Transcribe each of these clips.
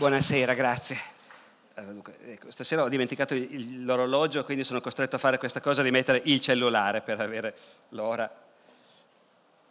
Buonasera, grazie. Eh, ecco, stasera ho dimenticato l'orologio, quindi sono costretto a fare questa cosa di mettere il cellulare per avere l'ora.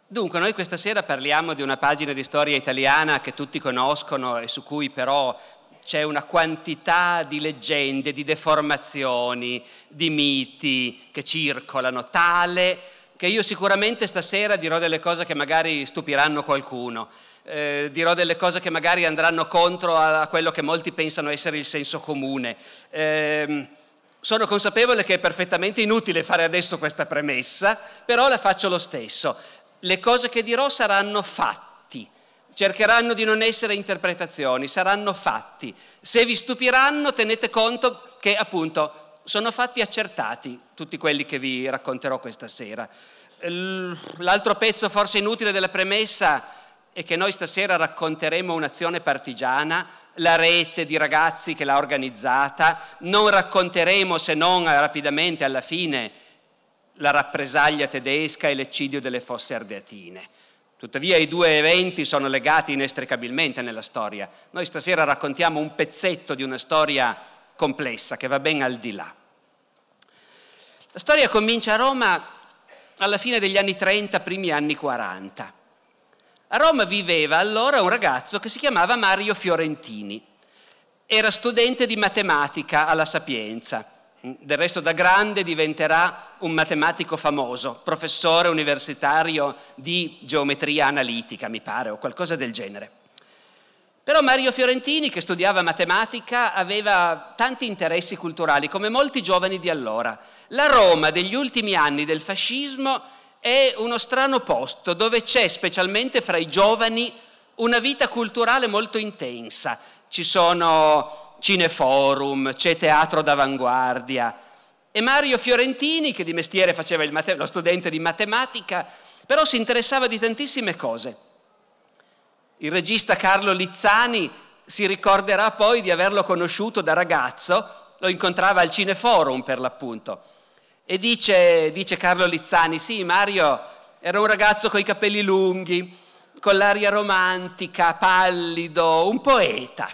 Dunque, noi questa sera parliamo di una pagina di storia italiana che tutti conoscono e su cui però c'è una quantità di leggende, di deformazioni, di miti che circolano, tale che io sicuramente stasera dirò delle cose che magari stupiranno qualcuno, eh, dirò delle cose che magari andranno contro a, quello che molti pensano essere il senso comune. Eh, sono consapevole che è perfettamente inutile fare adesso questa premessa, però la faccio lo stesso. Le cose che dirò saranno fatti, cercheranno di non essere interpretazioni, saranno fatti. Se vi stupiranno tenete conto che appunto sono fatti accertati tutti quelli che vi racconterò questa sera. L'altro pezzo forse inutile della premessa è che noi stasera racconteremo un'azione partigiana, la rete di ragazzi che l'ha organizzata, non racconteremo se non rapidamente alla fine la rappresaglia tedesca e l'eccidio delle fosse ardeatine. Tuttavia i due eventi sono legati inestricabilmente nella storia. Noi stasera raccontiamo un pezzetto di una storia complessa che va ben al di là. La storia comincia a Roma alla fine degli anni 30, primi anni 40. A Roma viveva allora un ragazzo che si chiamava Mario Fiorentini. Era studente di matematica alla Sapienza. Del resto da grande diventerà un matematico famoso, professore universitario di geometria analitica, mi pare, o qualcosa del genere. Però Mario Fiorentini, che studiava matematica, aveva tanti interessi culturali, come molti giovani di allora. La Roma degli ultimi anni del fascismo è uno strano posto dove c'è, specialmente fra i giovani, una vita culturale molto intensa. Ci sono cineforum, c'è teatro d'avanguardia. E Mario Fiorentini, che di mestiere faceva mate- lo studente di matematica, però si interessava di tantissime cose. Il regista Carlo Lizzani si ricorderà poi di averlo conosciuto da ragazzo, lo incontrava al Cineforum per l'appunto. E dice, dice Carlo Lizzani, sì Mario era un ragazzo coi capelli lunghi, con l'aria romantica, pallido, un poeta.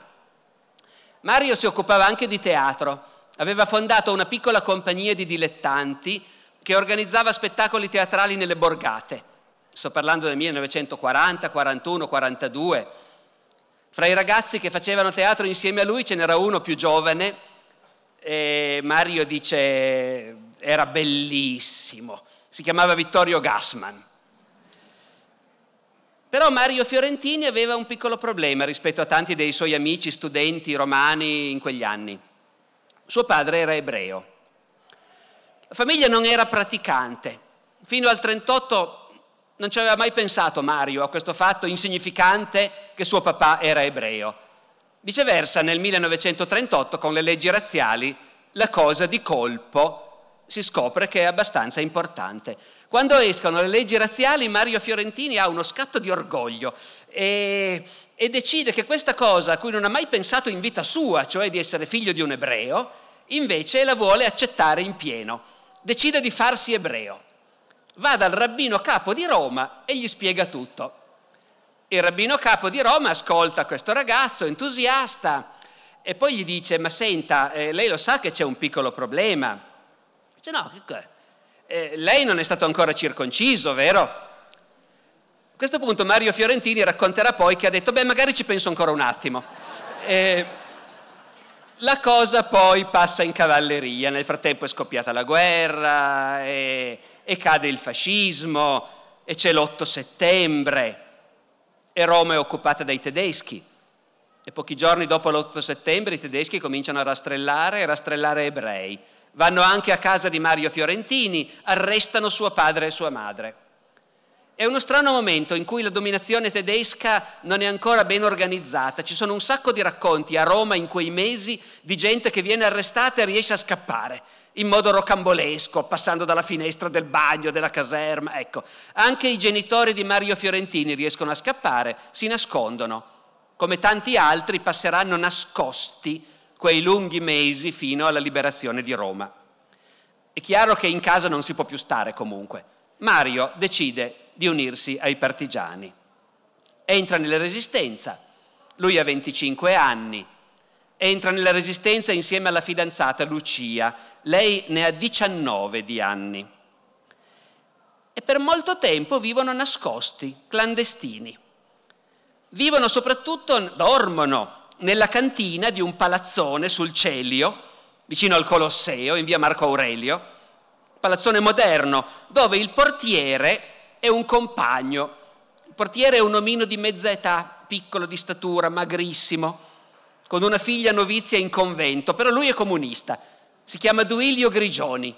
Mario si occupava anche di teatro, aveva fondato una piccola compagnia di dilettanti che organizzava spettacoli teatrali nelle borgate sto parlando del 1940, 41, 42. Fra i ragazzi che facevano teatro insieme a lui ce n'era uno più giovane e Mario dice era bellissimo, si chiamava Vittorio Gassman. Però Mario Fiorentini aveva un piccolo problema rispetto a tanti dei suoi amici, studenti romani in quegli anni. Suo padre era ebreo. La famiglia non era praticante. Fino al 38 non ci aveva mai pensato Mario a questo fatto insignificante che suo papà era ebreo. Viceversa, nel 1938, con le leggi razziali, la cosa di colpo si scopre che è abbastanza importante. Quando escono le leggi razziali, Mario Fiorentini ha uno scatto di orgoglio e, e, decide che questa cosa a cui non ha mai pensato in vita sua, cioè di essere figlio di un ebreo, invece la vuole accettare in pieno. Decide di farsi ebreo va dal rabbino capo di Roma e gli spiega tutto. Il rabbino capo di Roma ascolta questo ragazzo entusiasta e poi gli dice, ma senta, eh, lei lo sa che c'è un piccolo problema? Dice, no, eh, lei non è stato ancora circonciso, vero? A questo punto Mario Fiorentini racconterà poi che ha detto, beh, magari ci penso ancora un attimo. Eh, la cosa poi passa in cavalleria, nel frattempo è scoppiata la guerra e, e cade il fascismo e c'è l'8 settembre e Roma è occupata dai tedeschi. E pochi giorni dopo l'8 settembre i tedeschi cominciano a rastrellare e rastrellare ebrei. Vanno anche a casa di Mario Fiorentini, arrestano suo padre e sua madre. È uno strano momento in cui la dominazione tedesca non è ancora ben organizzata. Ci sono un sacco di racconti a Roma in quei mesi di gente che viene arrestata e riesce a scappare in modo rocambolesco, passando dalla finestra del bagno, della caserma. Ecco, anche i genitori di Mario Fiorentini riescono a scappare, si nascondono. Come tanti altri passeranno nascosti quei lunghi mesi fino alla liberazione di Roma. È chiaro che in casa non si può più stare comunque. Mario decide di unirsi ai partigiani. Entra nella resistenza, lui ha 25 anni, entra nella resistenza insieme alla fidanzata Lucia, lei ne ha 19 di anni. E per molto tempo vivono nascosti, clandestini. Vivono soprattutto, dormono nella cantina di un palazzone sul Celio, vicino al Colosseo, in via Marco Aurelio, palazzone moderno, dove il portiere e un compagno. Il portiere è un omino di mezza età, piccolo di statura, magrissimo, con una figlia novizia in convento, però lui è comunista, si chiama Duilio Grigioni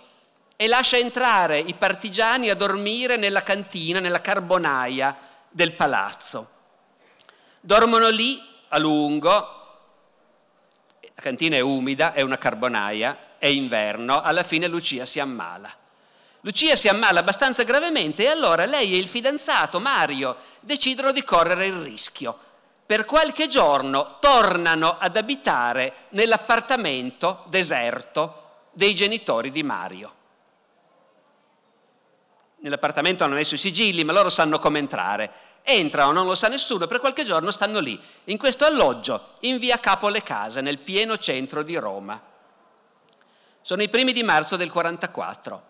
e lascia entrare i partigiani a dormire nella cantina, nella carbonaia del palazzo. Dormono lì a lungo, la cantina è umida, è una carbonaia, è inverno, alla fine Lucia si ammala. Lucia si ammala abbastanza gravemente e allora lei e il fidanzato Mario decidono di correre il rischio. Per qualche giorno tornano ad abitare nell'appartamento deserto dei genitori di Mario. Nell'appartamento hanno messo i sigilli, ma loro sanno come entrare. Entrano, non lo sa nessuno, per qualche giorno stanno lì, in questo alloggio, in via Capo Le Case, nel pieno centro di Roma. Sono i primi di marzo del 44.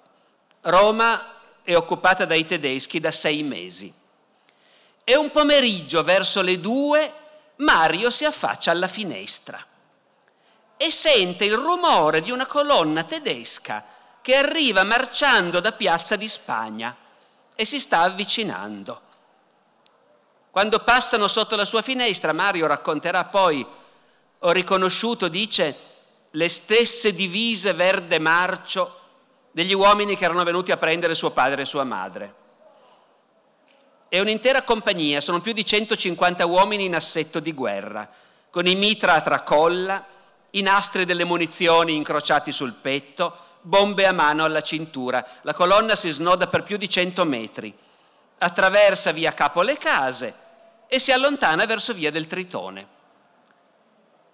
Roma è occupata dai tedeschi da sei mesi. E un pomeriggio verso le due Mario si affaccia alla finestra e sente il rumore di una colonna tedesca che arriva marciando da Piazza di Spagna e si sta avvicinando. Quando passano sotto la sua finestra, Mario racconterà poi, ho riconosciuto, dice, le stesse divise verde marcio degli uomini che erano venuti a prendere suo padre e sua madre. È un'intera compagnia, sono più di 150 uomini in assetto di guerra, con i mitra a tracolla, i nastri delle munizioni incrociati sul petto, bombe a mano alla cintura. La colonna si snoda per più di 100 metri, attraversa via capo le case e si allontana verso via del Tritone.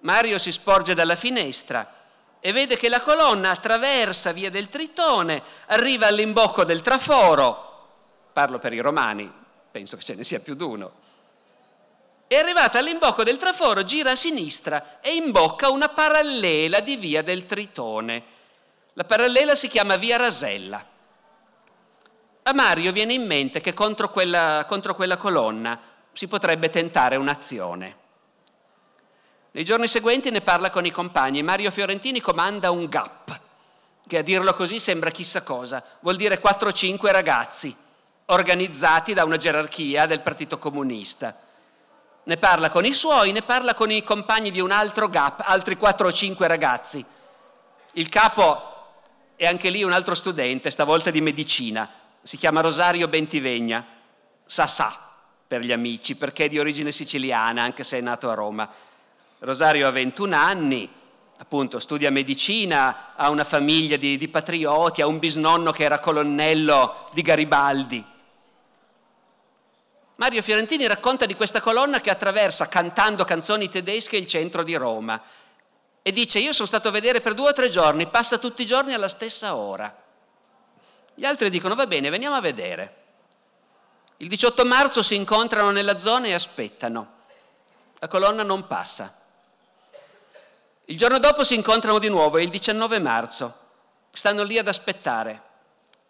Mario si sporge dalla finestra e vede che la colonna attraversa via del Tritone, arriva all'imbocco del traforo, parlo per i romani, penso che ce ne sia più di uno, è arrivata all'imbocco del traforo, gira a sinistra e imbocca una parallela di via del Tritone. La parallela si chiama via Rasella. A Mario viene in mente che contro quella, contro quella colonna si potrebbe tentare un'azione. Nei giorni seguenti ne parla con i compagni. Mario Fiorentini comanda un GAP, che a dirlo così sembra chissà cosa, vuol dire 4-5 ragazzi organizzati da una gerarchia del Partito Comunista. Ne parla con i suoi, ne parla con i compagni di un altro GAP, altri 4 o 5 ragazzi. Il capo è anche lì un altro studente, stavolta di medicina, si chiama Rosario Bentivegna, Sassà per gli amici, perché è di origine siciliana, anche se è nato a Roma. Rosario ha 21 anni, appunto studia medicina, ha una famiglia di, di patrioti, ha un bisnonno che era colonnello di Garibaldi. Mario Fiorentini racconta di questa colonna che attraversa cantando canzoni tedesche il centro di Roma e dice io sono stato a vedere per due o tre giorni, passa tutti i giorni alla stessa ora. Gli altri dicono va bene, veniamo a vedere. Il 18 marzo si incontrano nella zona e aspettano. La colonna non passa. Il giorno dopo si incontrano di nuovo, è il 19 marzo, stanno lì ad aspettare,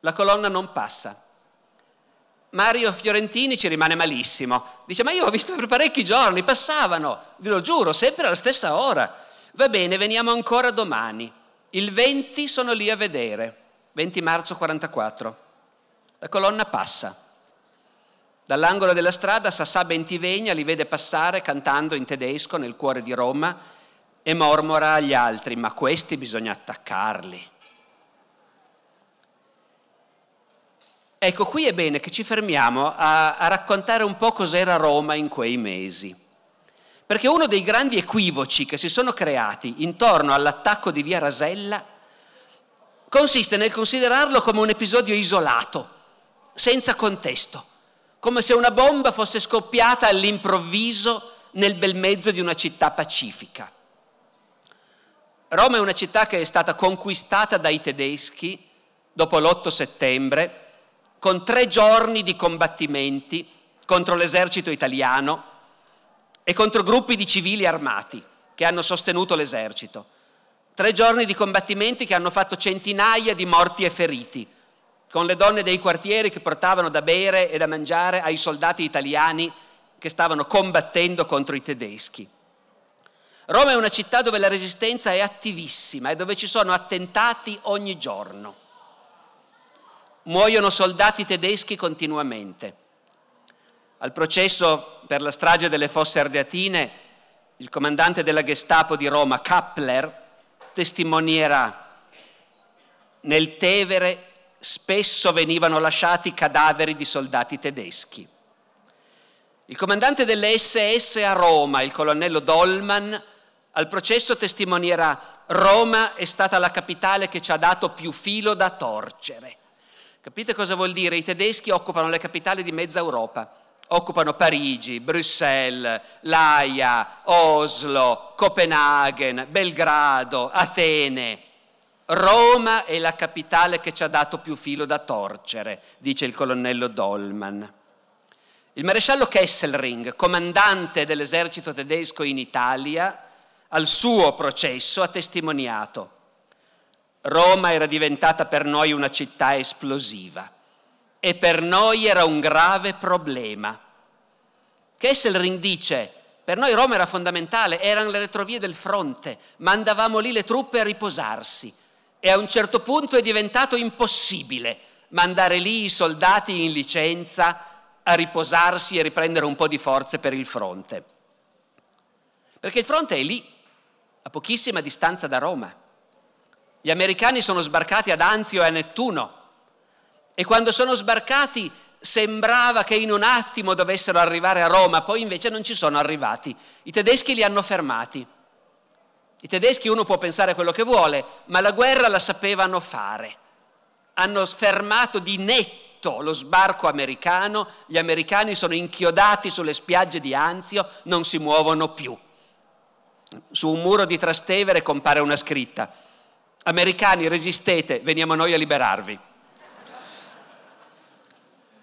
la colonna non passa. Mario Fiorentini ci rimane malissimo, dice ma io ho visto per parecchi giorni, passavano, ve lo giuro, sempre alla stessa ora. Va bene, veniamo ancora domani. Il 20 sono lì a vedere, 20 marzo 44. La colonna passa. Dall'angolo della strada Sassà Bentivegna li vede passare cantando in tedesco nel cuore di Roma e mormora agli altri, ma questi bisogna attaccarli. Ecco, qui è bene che ci fermiamo a, a, raccontare un po' cos'era Roma in quei mesi. Perché uno dei grandi equivoci che si sono creati intorno all'attacco di Via Rasella consiste nel considerarlo come un episodio isolato, senza contesto, come se una bomba fosse scoppiata all'improvviso nel bel mezzo di una città pacifica. Roma è una città che è stata conquistata dai tedeschi dopo l'8 settembre, con tre giorni di combattimenti contro l'esercito italiano e contro gruppi di civili armati che hanno sostenuto l'esercito. Tre giorni di combattimenti che hanno fatto centinaia di morti e feriti, con le donne dei quartieri che portavano da bere e da mangiare ai soldati italiani che stavano combattendo contro i tedeschi. Roma è una città dove la resistenza è attivissima e dove ci sono attentati ogni giorno. Muoiono soldati tedeschi continuamente. Al processo per la strage delle Fosse Ardeatine, il comandante della Gestapo di Roma, Kappler, testimonierà nel Tevere spesso venivano lasciati cadaveri di soldati tedeschi. Il comandante delle SS a Roma, il colonnello Dolman, al processo testimonierà Roma è stata la capitale che ci ha dato più filo da torcere. Capite cosa vuol dire? I tedeschi occupano le capitali di mezza Europa. Occupano Parigi, Bruxelles, L'Aia, Oslo, Copenaghen, Belgrado, Atene. Roma è la capitale che ci ha dato più filo da torcere, dice il colonnello Dolman. Il maresciallo Kesselring, comandante dell'esercito tedesco in Italia, al suo processo ha testimoniato. Roma era diventata per noi una città esplosiva e per noi era un grave problema. Kesselring dice, per noi Roma era fondamentale, erano le retrovie del fronte, mandavamo lì le truppe a riposarsi e a un certo punto è diventato impossibile mandare lì i soldati in licenza a riposarsi e riprendere un po' di forze per il fronte. Perché il fronte è lì, a pochissima distanza da Roma. Gli americani sono sbarcati ad Anzio e a Nettuno e quando sono sbarcati sembrava che in un attimo dovessero arrivare a Roma, poi invece non ci sono arrivati. I tedeschi li hanno fermati. I tedeschi uno può pensare quello che vuole, ma la guerra la sapevano fare. Hanno fermato di netto lo sbarco americano, gli americani sono inchiodati sulle spiagge di Anzio, non si muovono più su un muro di Trastevere compare una scritta. Americani, resistete, veniamo noi a liberarvi.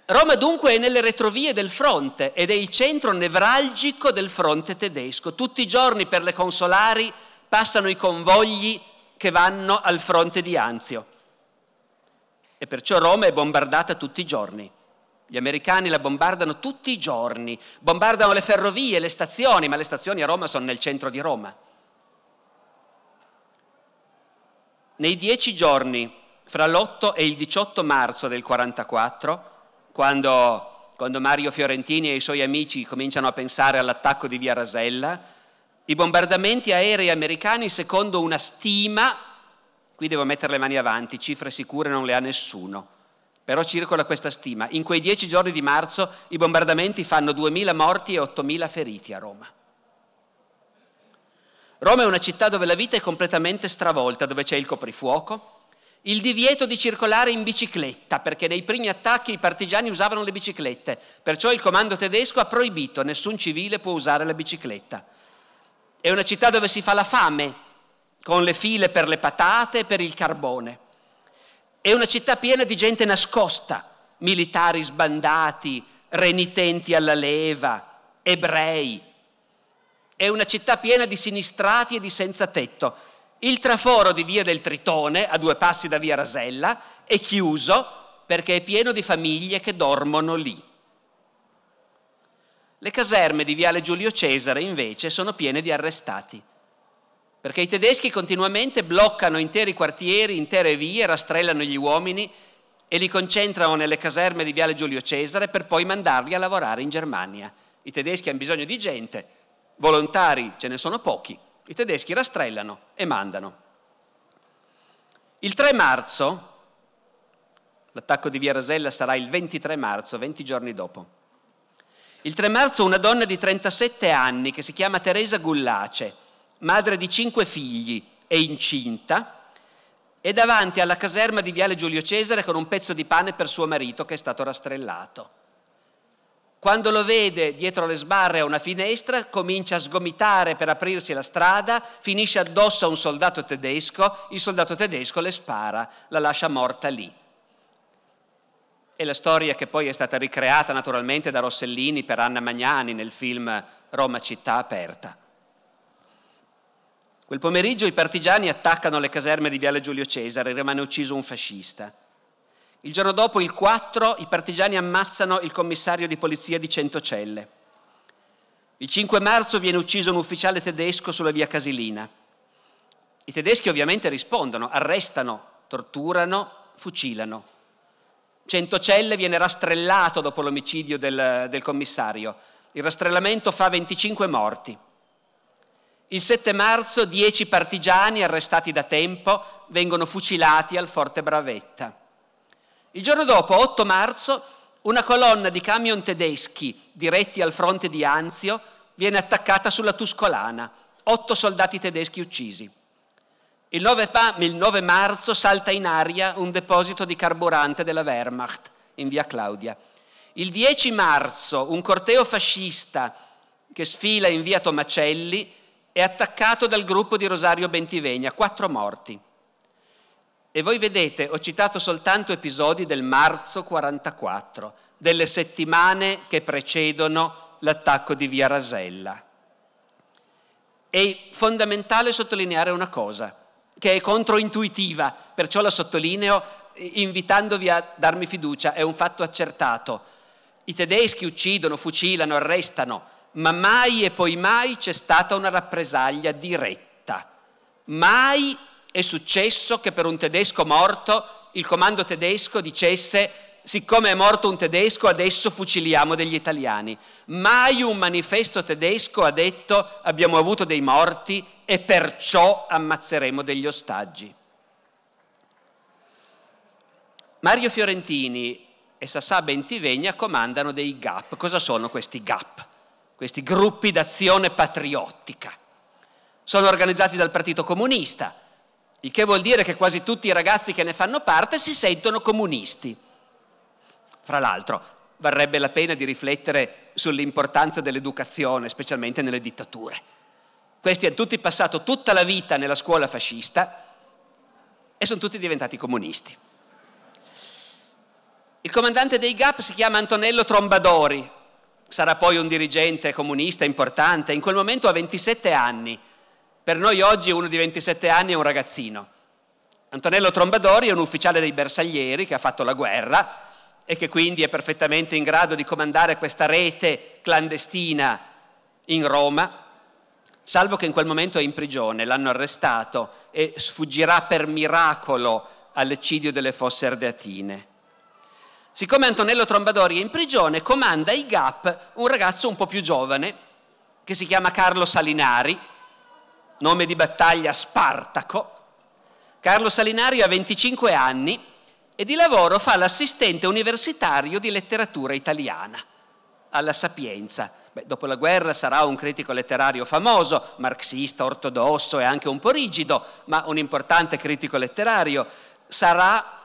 Roma dunque è nelle retrovie del fronte ed è il centro nevralgico del fronte tedesco. Tutti i giorni per le consolari passano i convogli che vanno al fronte di Anzio. E perciò Roma è bombardata tutti i giorni. Gli americani la bombardano tutti i giorni, bombardano le ferrovie, le stazioni, ma le stazioni a Roma sono nel centro di Roma. Nei dieci giorni fra l'8 e il 18 marzo del 44, quando, quando Mario Fiorentini e i suoi amici cominciano a pensare all'attacco di Via Rasella, i bombardamenti aerei americani, secondo una stima, qui devo mettere le mani avanti, cifre sicure non le ha nessuno, però circola questa stima. In quei dieci giorni di marzo i bombardamenti fanno 2.000 morti e 8.000 feriti a Roma. Roma è una città dove la vita è completamente stravolta, dove c'è il coprifuoco, il divieto di circolare in bicicletta, perché nei primi attacchi i partigiani usavano le biciclette, perciò il comando tedesco ha proibito, nessun civile può usare la bicicletta. È una città dove si fa la fame, con le file per le patate e per il carbone. È una città piena di gente nascosta, militari sbandati, renitenti alla leva, ebrei. È una città piena di sinistrati e di senza tetto. Il traforo di via del Tritone, a due passi da via Rasella, è chiuso perché è pieno di famiglie che dormono lì. Le caserme di Viale Giulio Cesare invece sono piene di arrestati perché i tedeschi continuamente bloccano interi quartieri, intere vie, rastrellano gli uomini e li concentrano nelle caserme di Viale Giulio Cesare per poi mandarli a lavorare in Germania. I tedeschi hanno bisogno di gente, volontari ce ne sono pochi, i tedeschi rastrellano e mandano. Il 3 marzo, l'attacco di Via Rasella sarà il 23 marzo, 20 giorni dopo. Il 3 marzo una donna di 37 anni che si chiama Teresa Gullace, madre di cinque figli e incinta, è davanti alla caserma di Viale Giulio Cesare con un pezzo di pane per suo marito che è stato rastrellato. Quando lo vede dietro le sbarre a una finestra, comincia a sgomitare per aprirsi la strada, finisce addosso a un soldato tedesco, il soldato tedesco le spara, la lascia morta lì. È la storia che poi è stata ricreata naturalmente da Rossellini per Anna Magnani nel film Roma città aperta. Quel pomeriggio i partigiani attaccano le caserme di Viale Giulio Cesare, rimane ucciso un fascista. Il giorno dopo, il 4, i partigiani ammazzano il commissario di polizia di Centocelle. Il 5 marzo viene ucciso un ufficiale tedesco sulla via Casilina. I tedeschi ovviamente rispondono, arrestano, torturano, fucilano. Centocelle viene rastrellato dopo l'omicidio del, del commissario. Il rastrellamento fa 25 morti. Il 7 marzo dieci partigiani arrestati da tempo vengono fucilati al Forte Bravetta. Il giorno dopo, 8 marzo, una colonna di camion tedeschi diretti al fronte di Anzio viene attaccata sulla Tuscolana, otto soldati tedeschi uccisi. Il 9, il 9 marzo salta in aria un deposito di carburante della Wehrmacht in via Claudia. Il 10 marzo un corteo fascista che sfila in via Tomacelli è attaccato dal gruppo di Rosario Bentivegna, quattro morti. E voi vedete, ho citato soltanto episodi del marzo 44, delle settimane che precedono l'attacco di Via Rasella. È fondamentale sottolineare una cosa, che è controintuitiva, perciò la sottolineo invitandovi a darmi fiducia, è un fatto accertato. I tedeschi uccidono, fucilano, arrestano, ma mai e poi mai c'è stata una rappresaglia diretta. Mai è successo che per un tedesco morto il comando tedesco dicesse siccome è morto un tedesco adesso fuciliamo degli italiani. Mai un manifesto tedesco ha detto abbiamo avuto dei morti e perciò ammazzeremo degli ostaggi. Mario Fiorentini e Sassà Bentivegna comandano dei GAP. Cosa sono questi GAP? questi gruppi d'azione patriottica. Sono organizzati dal Partito Comunista, il che vuol dire che quasi tutti i ragazzi che ne fanno parte si sentono comunisti. Fra l'altro, varrebbe la pena di riflettere sull'importanza dell'educazione, specialmente nelle dittature. Questi hanno tutti passato tutta la vita nella scuola fascista e sono tutti diventati comunisti. Il comandante dei GAP si chiama Antonello Trombadori, sarà poi un dirigente comunista importante, in quel momento ha 27 anni. Per noi oggi uno di 27 anni è un ragazzino. Antonello Trombadori è un ufficiale dei bersaglieri che ha fatto la guerra e che quindi è perfettamente in grado di comandare questa rete clandestina in Roma, salvo che in quel momento è in prigione, l'hanno arrestato e sfuggirà per miracolo all'eccidio delle fosse ardeatine. Siccome Antonello Trombadori è in prigione, comanda i GAP un ragazzo un po' più giovane, che si chiama Carlo Salinari, nome di battaglia Spartaco. Carlo Salinari ha 25 anni e di lavoro fa l'assistente universitario di letteratura italiana alla Sapienza. Beh, dopo la guerra sarà un critico letterario famoso, marxista, ortodosso e anche un po' rigido, ma un importante critico letterario. Sarà,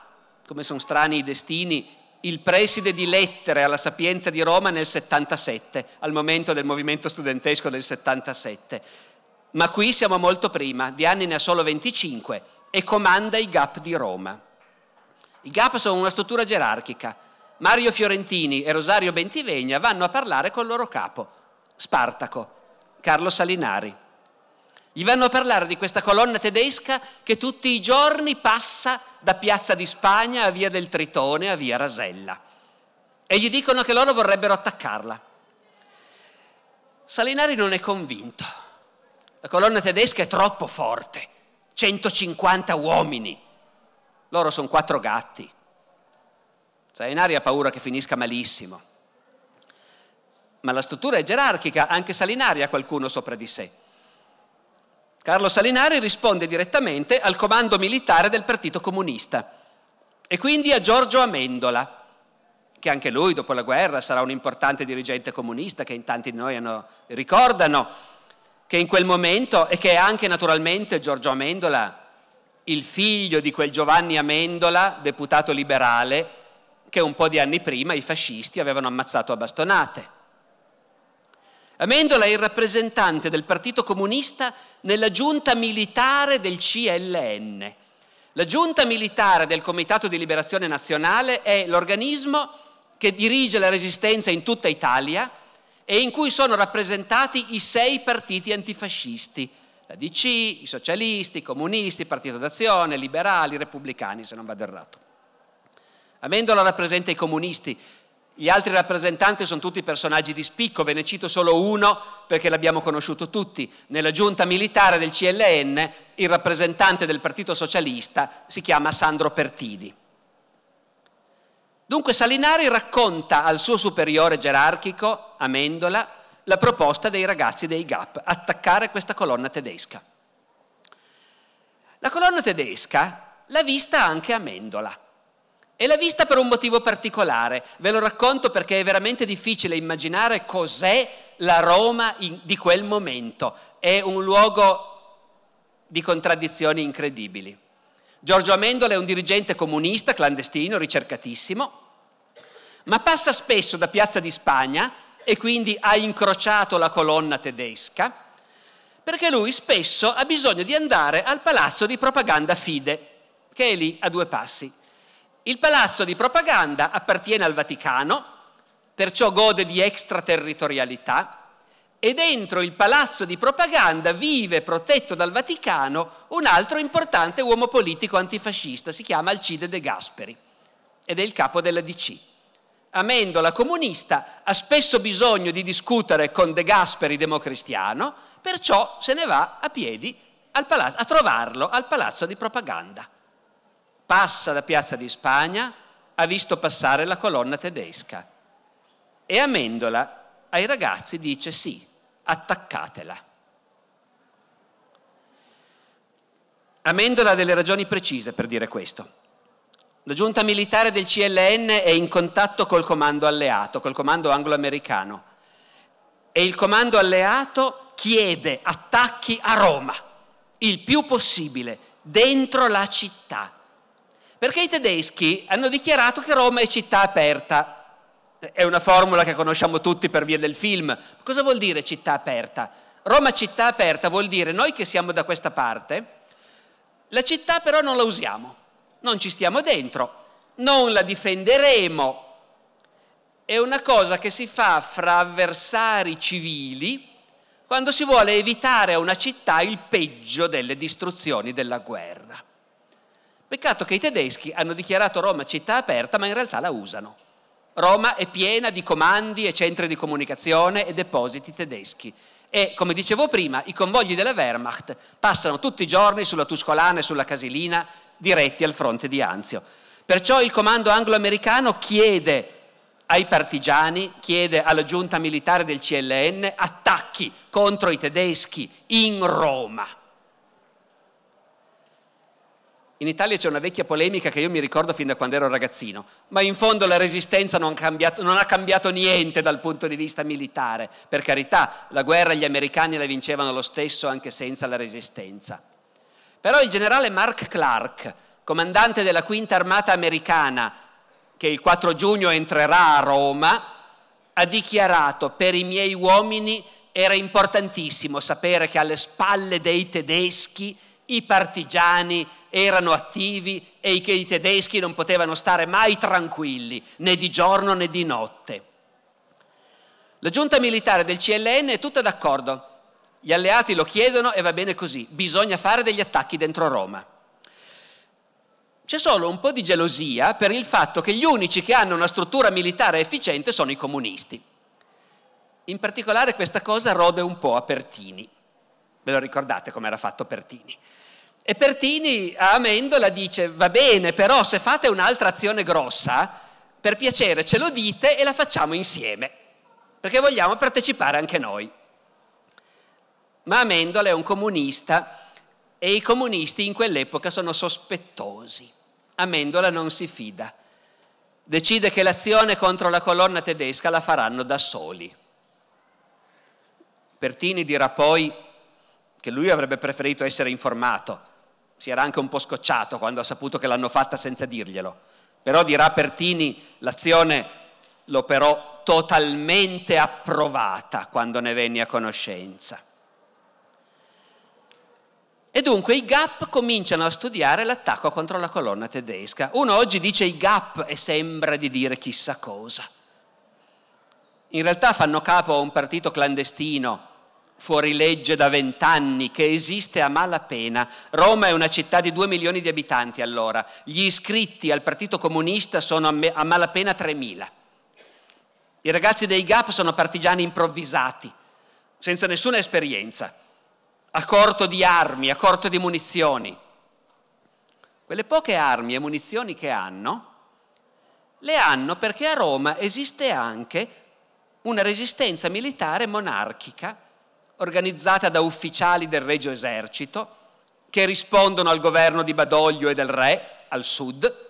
come sono strani i destini, il preside di lettere alla Sapienza di Roma nel 77, al momento del movimento studentesco del 77. Ma qui siamo molto prima, di anni ne ha solo 25 e comanda i GAP di Roma. I GAP sono una struttura gerarchica. Mario Fiorentini e Rosario Bentivegna vanno a parlare col loro capo, Spartaco, Carlo Salinari. Gli vanno a parlare di questa colonna tedesca che tutti i giorni passa da Piazza di Spagna a Via del Tritone a Via Rasella. E gli dicono che loro vorrebbero attaccarla. Salinari non è convinto. La colonna tedesca è troppo forte. 150 uomini. Loro sono quattro gatti. Salinari ha paura che finisca malissimo. Ma la struttura è gerarchica, anche Salinari ha qualcuno sopra di sé. Carlo Salinari risponde direttamente al comando militare del Partito Comunista e quindi a Giorgio Amendola, che anche lui dopo la guerra sarà un importante dirigente comunista che in tanti di noi hanno, ricordano, che in quel momento e che è anche naturalmente Giorgio Amendola, il figlio di quel Giovanni Amendola, deputato liberale, che un po' di anni prima i fascisti avevano ammazzato a bastonate. Amendola è il rappresentante del Partito Comunista nella giunta militare del CLN. La giunta militare del Comitato di Liberazione Nazionale è l'organismo che dirige la resistenza in tutta Italia e in cui sono rappresentati i sei partiti antifascisti, la DC, i socialisti, i comunisti, il Partito d'Azione, i liberali, i repubblicani, se non vado errato. Amendola rappresenta i comunisti gli altri rappresentanti sono tutti personaggi di spicco, ve ne cito solo uno perché l'abbiamo conosciuto tutti. Nella giunta militare del CLN il rappresentante del Partito Socialista si chiama Sandro Pertidi. Dunque Salinari racconta al suo superiore gerarchico, Amendola, la proposta dei ragazzi dei GAP, attaccare questa colonna tedesca. La colonna tedesca l'ha vista anche Amendola e l'ha vista per un motivo particolare. Ve lo racconto perché è veramente difficile immaginare cos'è la Roma in, di quel momento. È un luogo di contraddizioni incredibili. Giorgio Amendola è un dirigente comunista, clandestino, ricercatissimo, ma passa spesso da Piazza di Spagna e quindi ha incrociato la colonna tedesca, perché lui spesso ha bisogno di andare al palazzo di propaganda Fide, che è lì a due passi. Il palazzo di propaganda appartiene al Vaticano, perciò gode di extraterritorialità e dentro il palazzo di propaganda vive, protetto dal Vaticano, un altro importante uomo politico antifascista, si chiama Alcide De Gasperi ed è il capo della DC. Amendola comunista ha spesso bisogno di discutere con De Gasperi democristiano, perciò se ne va a piedi palazzo, a trovarlo al palazzo di propaganda passa da Piazza di Spagna, ha visto passare la colonna tedesca. E Amendola ai ragazzi dice sì, attaccatela. Amendola ha delle ragioni precise per dire questo. La giunta militare del CLN è in contatto col comando alleato, col comando anglo-americano. E il comando alleato chiede attacchi a Roma, il più possibile, dentro la città. Perché i tedeschi hanno dichiarato che Roma è città aperta. È una formula che conosciamo tutti per via del film. Cosa vuol dire città aperta? Roma città aperta vuol dire noi che siamo da questa parte, la città però non la usiamo, non ci stiamo dentro, non la difenderemo. È una cosa che si fa fra avversari civili quando si vuole evitare a una città il peggio delle distruzioni della guerra. Peccato che i tedeschi hanno dichiarato Roma città aperta, ma in realtà la usano. Roma è piena di comandi e centri di comunicazione e depositi tedeschi. E come dicevo prima, i convogli della Wehrmacht passano tutti i giorni sulla Tuscolana e sulla Casilina diretti al fronte di Anzio. Perciò il comando anglo-americano chiede ai partigiani, chiede alla giunta militare del CLN attacchi contro i tedeschi in Roma. In Italia c'è una vecchia polemica che io mi ricordo fin da quando ero ragazzino, ma in fondo la resistenza non, cambiato, non, ha cambiato niente dal punto di vista militare. Per carità, la guerra gli americani la vincevano lo stesso anche senza la resistenza. Però il generale Mark Clark, comandante della quinta armata americana, che il 4 giugno entrerà a Roma, ha dichiarato per i miei uomini era importantissimo sapere che alle spalle dei tedeschi i partigiani erano attivi e i, tedeschi non potevano stare mai tranquilli, né di giorno né di notte. La giunta militare del CLN è tutta d'accordo, gli alleati lo chiedono e va bene così, bisogna fare degli attacchi dentro Roma. C'è solo un po' di gelosia per il fatto che gli unici che hanno una struttura militare efficiente sono i comunisti. In particolare questa cosa rode un po' a Pertini. Ve lo ricordate come era fatto Pertini? E Pertini a Amendola dice, va bene, però se fate un'altra azione grossa, per piacere ce lo dite e la facciamo insieme, perché vogliamo partecipare anche noi. Ma Amendola è un comunista e i comunisti in quell'epoca sono sospettosi. Amendola non si fida, decide che l'azione contro la colonna tedesca la faranno da soli. Pertini dirà poi che lui avrebbe preferito essere informato. Si era anche un po' scocciato quando ha saputo che l'hanno fatta senza dirglielo. Però dirà Pertini, l'azione l'operò totalmente approvata quando ne venne a conoscenza. E dunque i GAP cominciano a studiare l'attacco contro la colonna tedesca. Uno oggi dice i GAP e sembra di dire chissà cosa. In realtà fanno capo a un partito clandestino fuori legge da vent'anni che esiste a malapena. Roma è una città di due milioni di abitanti allora, gli iscritti al Partito Comunista sono a, me, a malapena 3.000. I ragazzi dei GAP sono partigiani improvvisati, senza nessuna esperienza, a corto di armi, a corto di munizioni. Quelle poche armi e munizioni che hanno, le hanno perché a Roma esiste anche una resistenza militare monarchica organizzata da ufficiali del Regio Esercito che rispondono al governo di Badoglio e del re al sud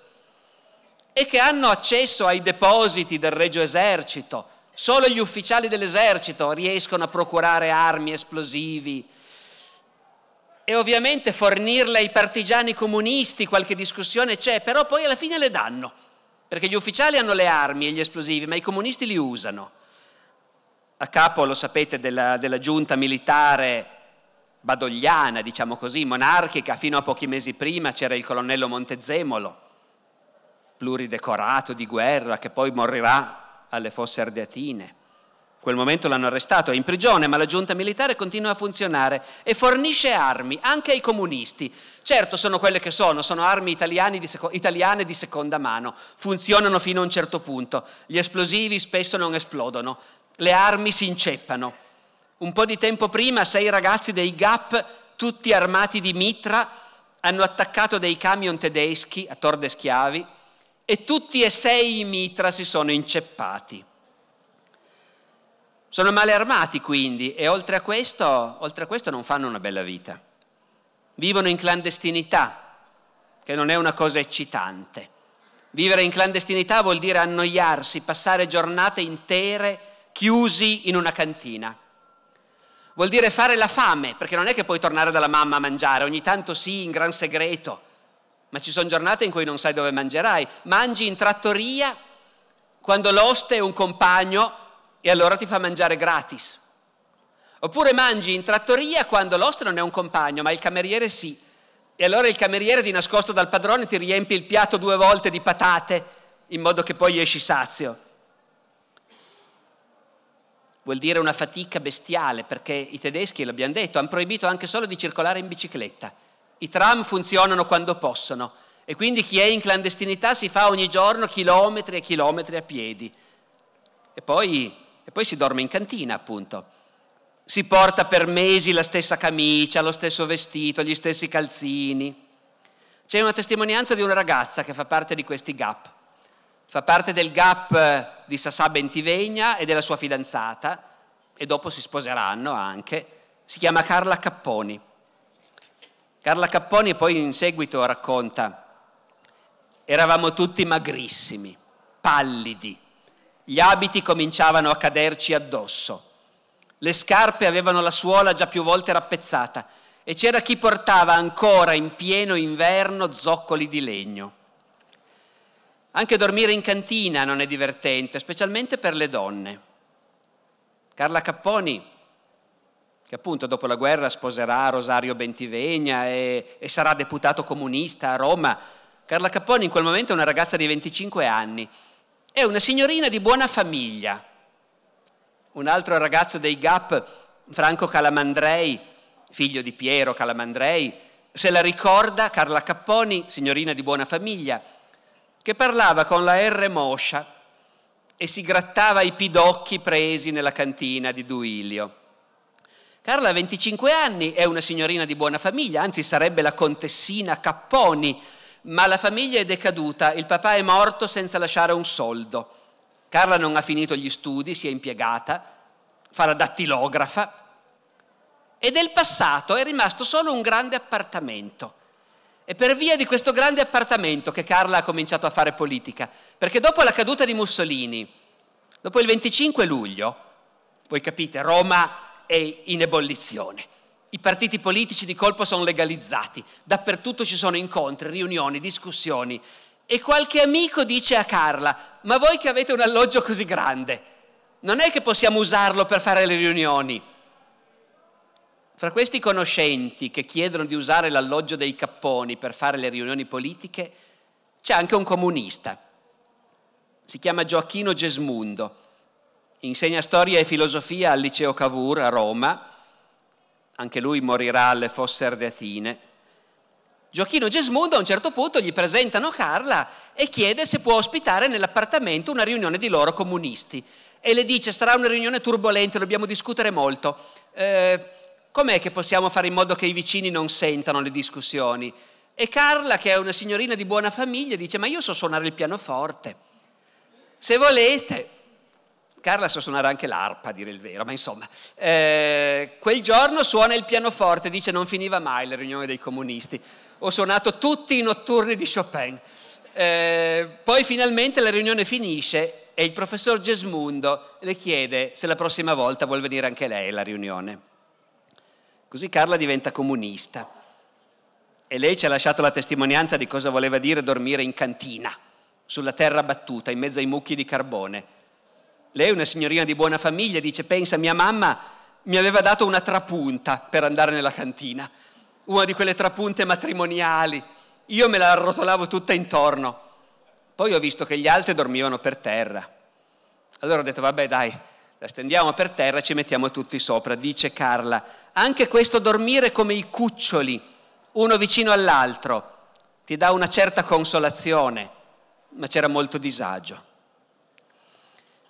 e che hanno accesso ai depositi del Regio Esercito. Solo gli ufficiali dell'esercito riescono a procurare armi, esplosivi e ovviamente fornirle ai partigiani comunisti, qualche discussione c'è, però poi alla fine le danno, perché gli ufficiali hanno le armi e gli esplosivi, ma i comunisti li usano a capo, lo sapete, della, della giunta militare badogliana, diciamo così, monarchica, fino a pochi mesi prima c'era il colonnello Montezemolo, pluridecorato di guerra, che poi morirà alle fosse ardeatine. In quel momento l'hanno arrestato, è in prigione, ma la giunta militare continua a funzionare e fornisce armi anche ai comunisti. Certo, sono quelle che sono, sono armi di seco- italiane di seconda mano, funzionano fino a un certo punto. Gli esplosivi spesso non esplodono, le armi si inceppano. Un po' di tempo prima sei ragazzi dei GAP, tutti armati di mitra, hanno attaccato dei camion tedeschi a torde schiavi e tutti e sei i mitra si sono inceppati. Sono male armati quindi e oltre a questo, oltre a questo non fanno una bella vita. Vivono in clandestinità, che non è una cosa eccitante. Vivere in clandestinità vuol dire annoiarsi, passare giornate intere chiusi in una cantina. Vuol dire fare la fame, perché non è che puoi tornare dalla mamma a mangiare, ogni tanto sì, in gran segreto, ma ci sono giornate in cui non sai dove mangerai. Mangi in trattoria quando l'oste è un compagno e allora ti fa mangiare gratis. Oppure mangi in trattoria quando l'oste non è un compagno, ma il cameriere sì. E allora il cameriere di nascosto dal padrone ti riempie il piatto due volte di patate in modo che poi esci sazio vuol dire una fatica bestiale, perché i tedeschi, l'abbiamo detto, hanno proibito anche solo di circolare in bicicletta. I tram funzionano quando possono e quindi chi è in clandestinità si fa ogni giorno chilometri e chilometri a piedi. E poi, e poi si dorme in cantina, appunto. Si porta per mesi la stessa camicia, lo stesso vestito, gli stessi calzini. C'è una testimonianza di una ragazza che fa parte di questi gap fa parte del gap eh, di Sassà Bentivegna e della sua fidanzata, e dopo si sposeranno anche, si chiama Carla Capponi. Carla Capponi poi in seguito racconta, eravamo tutti magrissimi, pallidi, gli abiti cominciavano a caderci addosso, le scarpe avevano la suola già più volte rappezzata e c'era chi portava ancora in pieno inverno zoccoli di legno. Anche dormire in cantina non è divertente, specialmente per le donne. Carla Capponi, che appunto dopo la guerra sposerà Rosario Bentivegna e, e sarà deputato comunista a Roma, Carla Capponi in quel momento è una ragazza di 25 anni, è una signorina di buona famiglia. Un altro ragazzo dei Gap, Franco Calamandrei, figlio di Piero Calamandrei, se la ricorda Carla Capponi, signorina di buona famiglia, che parlava con la R moscia e si grattava i pidocchi presi nella cantina di Duilio. Carla ha 25 anni, è una signorina di buona famiglia, anzi sarebbe la contessina Capponi, ma la famiglia è decaduta, il papà è morto senza lasciare un soldo. Carla non ha finito gli studi, si è impiegata, fa la dattilografa e del passato è rimasto solo un grande appartamento è per via di questo grande appartamento che Carla ha cominciato a fare politica, perché dopo la caduta di Mussolini, dopo il 25 luglio, voi capite, Roma è in ebollizione. I partiti politici di colpo sono legalizzati, dappertutto ci sono incontri, riunioni, discussioni. E qualche amico dice a Carla, ma voi che avete un alloggio così grande, non è che possiamo usarlo per fare le riunioni fra questi conoscenti che chiedono di usare l'alloggio dei capponi per fare le riunioni politiche c'è anche un comunista. Si chiama Gioacchino Gesmundo. Insegna storia e filosofia al liceo Cavour a Roma. Anche lui morirà alle fosse ardeatine. Gioacchino Gesmundo a un certo punto gli presentano Carla e chiede se può ospitare nell'appartamento una riunione di loro comunisti. E le dice: Sarà una riunione turbolenta, dobbiamo discutere molto. Eh, com'è che possiamo fare in modo che i vicini non sentano le discussioni? E Carla, che è una signorina di buona famiglia, dice, ma io so suonare il pianoforte. Se volete, Carla sa so suonare anche l'arpa, a dire il vero, ma insomma, eh, quel giorno suona il pianoforte, dice non finiva mai la riunione dei comunisti, ho suonato tutti i notturni di Chopin. Eh, poi finalmente la riunione finisce e il professor Gesmundo le chiede se la prossima volta vuol venire anche lei alla riunione. Così Carla diventa comunista e lei ci ha lasciato la testimonianza di cosa voleva dire dormire in cantina, sulla terra battuta, in mezzo ai mucchi di carbone. Lei, una signorina di buona famiglia, dice, pensa, mia mamma mi aveva dato una trapunta per andare nella cantina, una di quelle trapunte matrimoniali. Io me la arrotolavo tutta intorno. Poi ho visto che gli altri dormivano per terra. Allora ho detto, vabbè dai, la stendiamo per terra e ci mettiamo tutti sopra, dice Carla. Anche questo dormire come i cuccioli, uno vicino all'altro, ti dà una certa consolazione, ma c'era molto disagio.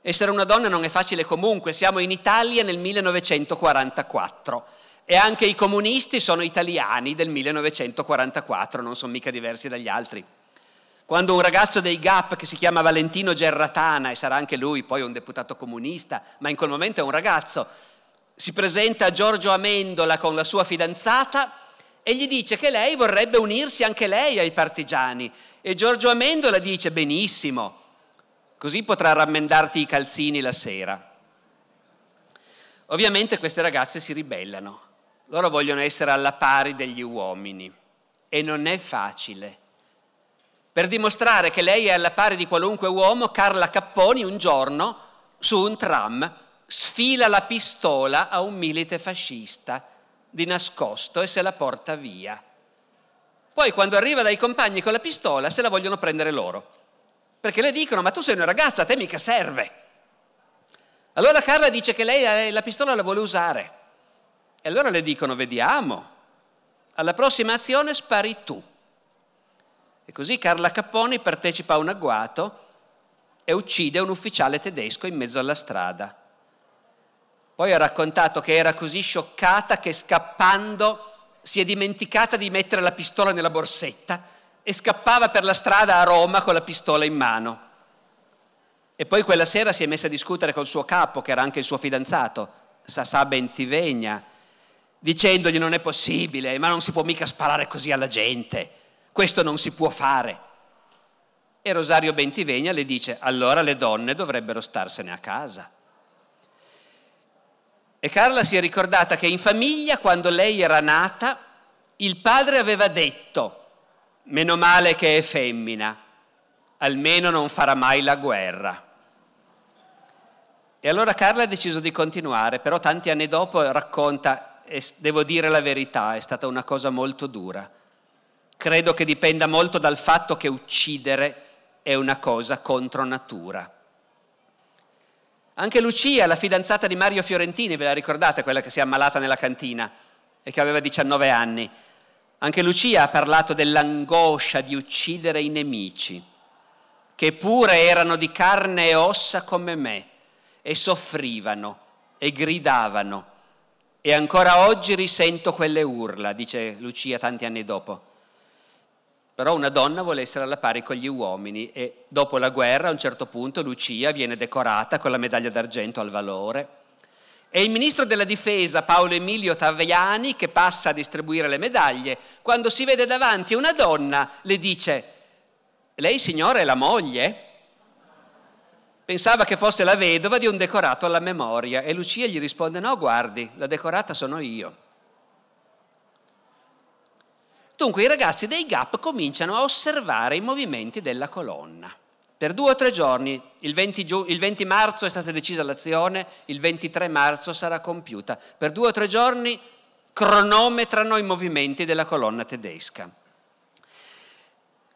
Essere una donna non è facile comunque, siamo in Italia nel 1944 e anche i comunisti sono italiani del 1944, non sono mica diversi dagli altri. Quando un ragazzo dei GAP che si chiama Valentino Gerratana, e sarà anche lui poi un deputato comunista, ma in quel momento è un ragazzo, si presenta a Giorgio Amendola con la sua fidanzata e gli dice che lei vorrebbe unirsi anche lei ai partigiani. E Giorgio Amendola dice benissimo, così potrà rammendarti i calzini la sera. Ovviamente queste ragazze si ribellano, loro vogliono essere alla pari degli uomini e non è facile per dimostrare che lei è alla pari di qualunque uomo, Carla Capponi un giorno su un tram sfila la pistola a un milite fascista di nascosto e se la porta via. Poi quando arriva dai compagni con la pistola se la vogliono prendere loro, perché le dicono ma tu sei una ragazza, a te mica serve. Allora Carla dice che lei eh, la pistola la vuole usare. E allora le dicono vediamo, alla prossima azione spari tu. E così Carla Capponi partecipa a un agguato e uccide un ufficiale tedesco in mezzo alla strada. Poi ha raccontato che era così scioccata che scappando si è dimenticata di mettere la pistola nella borsetta e scappava per la strada a Roma con la pistola in mano. E poi quella sera si è messa a discutere col suo capo, che era anche il suo fidanzato, Sasà Bentivegna, dicendogli non è possibile, ma non si può mica sparare così alla gente questo non si può fare. E Rosario Bentivegna le dice, allora le donne dovrebbero starsene a casa. E Carla si è ricordata che in famiglia, quando lei era nata, il padre aveva detto, meno male che è femmina, almeno non farà mai la guerra. E allora Carla ha deciso di continuare, però tanti anni dopo racconta, e devo dire la verità, è stata una cosa molto dura credo che dipenda molto dal fatto che uccidere è una cosa contro natura. Anche Lucia, la fidanzata di Mario Fiorentini, ve la ricordate quella che si è ammalata nella cantina e che aveva 19 anni? Anche Lucia ha parlato dell'angoscia di uccidere i nemici, che pure erano di carne e ossa come me, e soffrivano, e gridavano, e ancora oggi risento quelle urla, dice Lucia tanti anni dopo però una donna vuole essere alla pari con gli uomini e dopo la guerra a un certo punto Lucia viene decorata con la medaglia d'argento al valore. È il ministro della difesa Paolo Emilio Taviani che passa a distribuire le medaglie. Quando si vede davanti una donna le dice, lei signora è la moglie? Pensava che fosse la vedova di un decorato alla memoria e Lucia gli risponde, no guardi, la decorata sono io. Dunque i ragazzi dei GAP cominciano a osservare i movimenti della colonna. Per due o tre giorni, il 20, giu- il 20 marzo è stata decisa l'azione, il 23 marzo sarà compiuta. Per due o tre giorni cronometrano i movimenti della colonna tedesca.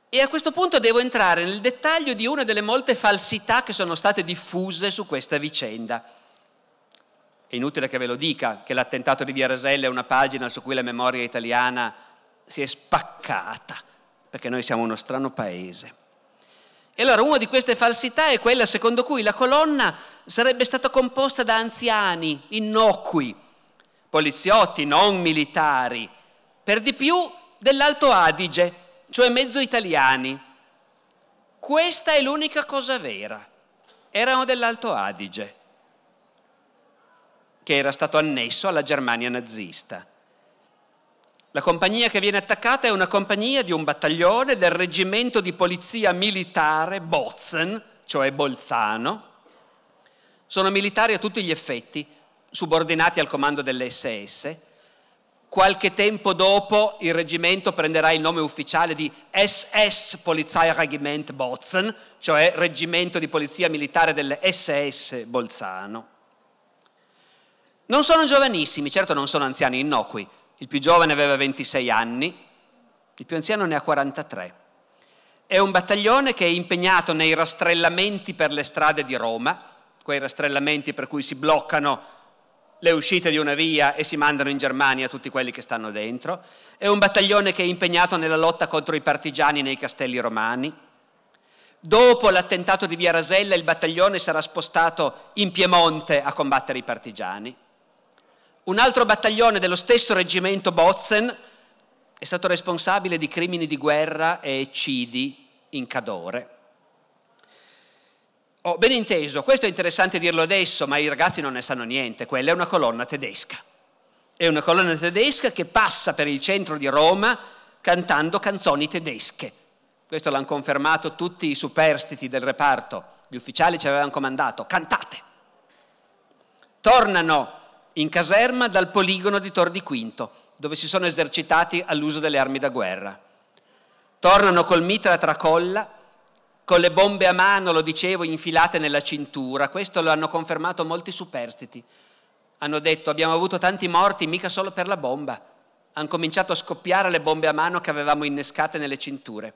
E a questo punto devo entrare nel dettaglio di una delle molte falsità che sono state diffuse su questa vicenda. È inutile che ve lo dica che l'attentato di Diarasella è una pagina su cui la memoria italiana si è spaccata, perché noi siamo uno strano paese. E allora una di queste falsità è quella secondo cui la colonna sarebbe stata composta da anziani, innocui, poliziotti, non militari, per di più dell'Alto Adige, cioè mezzo italiani. Questa è l'unica cosa vera. Erano dell'Alto Adige, che era stato annesso alla Germania nazista. La compagnia che viene attaccata è una compagnia di un battaglione del reggimento di polizia militare Bozen, cioè Bolzano. Sono militari a tutti gli effetti, subordinati al comando dell'SS. Qualche tempo dopo il reggimento prenderà il nome ufficiale di SS Polizeiregiment Bozen, cioè reggimento di polizia militare dell'SS Bolzano. Non sono giovanissimi, certo non sono anziani innocui, il più giovane aveva 26 anni, il più anziano ne ha 43. È un battaglione che è impegnato nei rastrellamenti per le strade di Roma, quei rastrellamenti per cui si bloccano le uscite di una via e si mandano in Germania tutti quelli che stanno dentro. È un battaglione che è impegnato nella lotta contro i partigiani nei castelli romani. Dopo l'attentato di Via Rasella il battaglione sarà spostato in Piemonte a combattere i partigiani. Un altro battaglione dello stesso reggimento Bozen è stato responsabile di crimini di guerra e eccidi in Cadore. Ho oh, ben inteso, questo è interessante dirlo adesso, ma i ragazzi non ne sanno niente, quella è una colonna tedesca. È una colonna tedesca che passa per il centro di Roma cantando canzoni tedesche. Questo l'hanno confermato tutti i superstiti del reparto, gli ufficiali ci avevano comandato, cantate. Tornano in caserma dal poligono di Tor di Quinto, dove si sono esercitati all'uso delle armi da guerra. Tornano col mitra tracolla, con le bombe a mano, lo dicevo, infilate nella cintura. Questo lo hanno confermato molti superstiti. Hanno detto abbiamo avuto tanti morti, mica solo per la bomba. Hanno cominciato a scoppiare le bombe a mano che avevamo innescate nelle cinture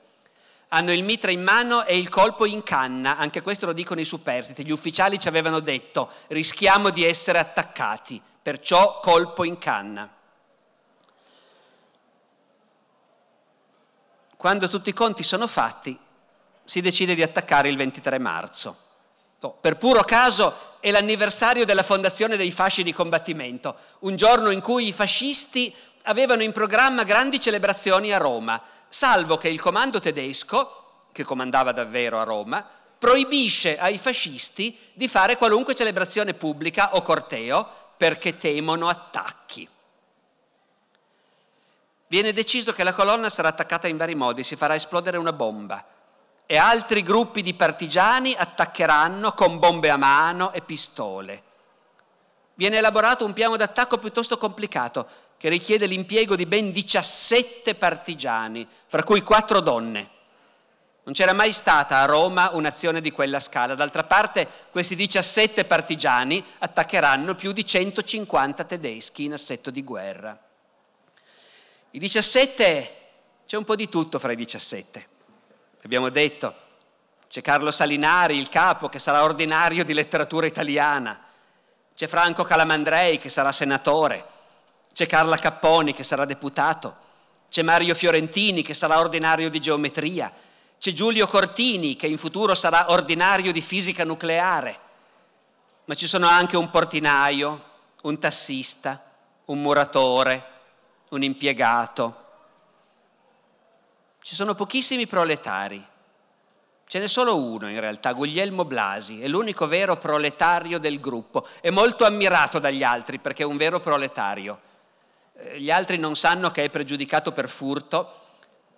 hanno il mitra in mano e il colpo in canna, anche questo lo dicono i superstiti, gli ufficiali ci avevano detto rischiamo di essere attaccati, perciò colpo in canna. Quando tutti i conti sono fatti si decide di attaccare il 23 marzo. Oh, per puro caso è l'anniversario della fondazione dei fasci di combattimento, un giorno in cui i fascisti avevano in programma grandi celebrazioni a Roma, salvo che il comando tedesco, che comandava davvero a Roma, proibisce ai fascisti di fare qualunque celebrazione pubblica o corteo perché temono attacchi. Viene deciso che la colonna sarà attaccata in vari modi, si farà esplodere una bomba e altri gruppi di partigiani attaccheranno con bombe a mano e pistole. Viene elaborato un piano d'attacco piuttosto complicato, che richiede l'impiego di ben 17 partigiani, fra cui quattro donne. Non c'era mai stata a Roma un'azione di quella scala. D'altra parte questi 17 partigiani attaccheranno più di 150 tedeschi in assetto di guerra. I 17, c'è un po' di tutto fra i 17. Abbiamo detto, c'è Carlo Salinari, il capo, che sarà ordinario di letteratura italiana, c'è Franco Calamandrei, che sarà senatore, c'è Carla Capponi che sarà deputato, c'è Mario Fiorentini che sarà ordinario di geometria, c'è Giulio Cortini che in futuro sarà ordinario di fisica nucleare, ma ci sono anche un portinaio, un tassista, un muratore, un impiegato. Ci sono pochissimi proletari. Ce n'è solo uno in realtà, Guglielmo Blasi, è l'unico vero proletario del gruppo, è molto ammirato dagli altri perché è un vero proletario eh, gli altri non sanno che è pregiudicato per furto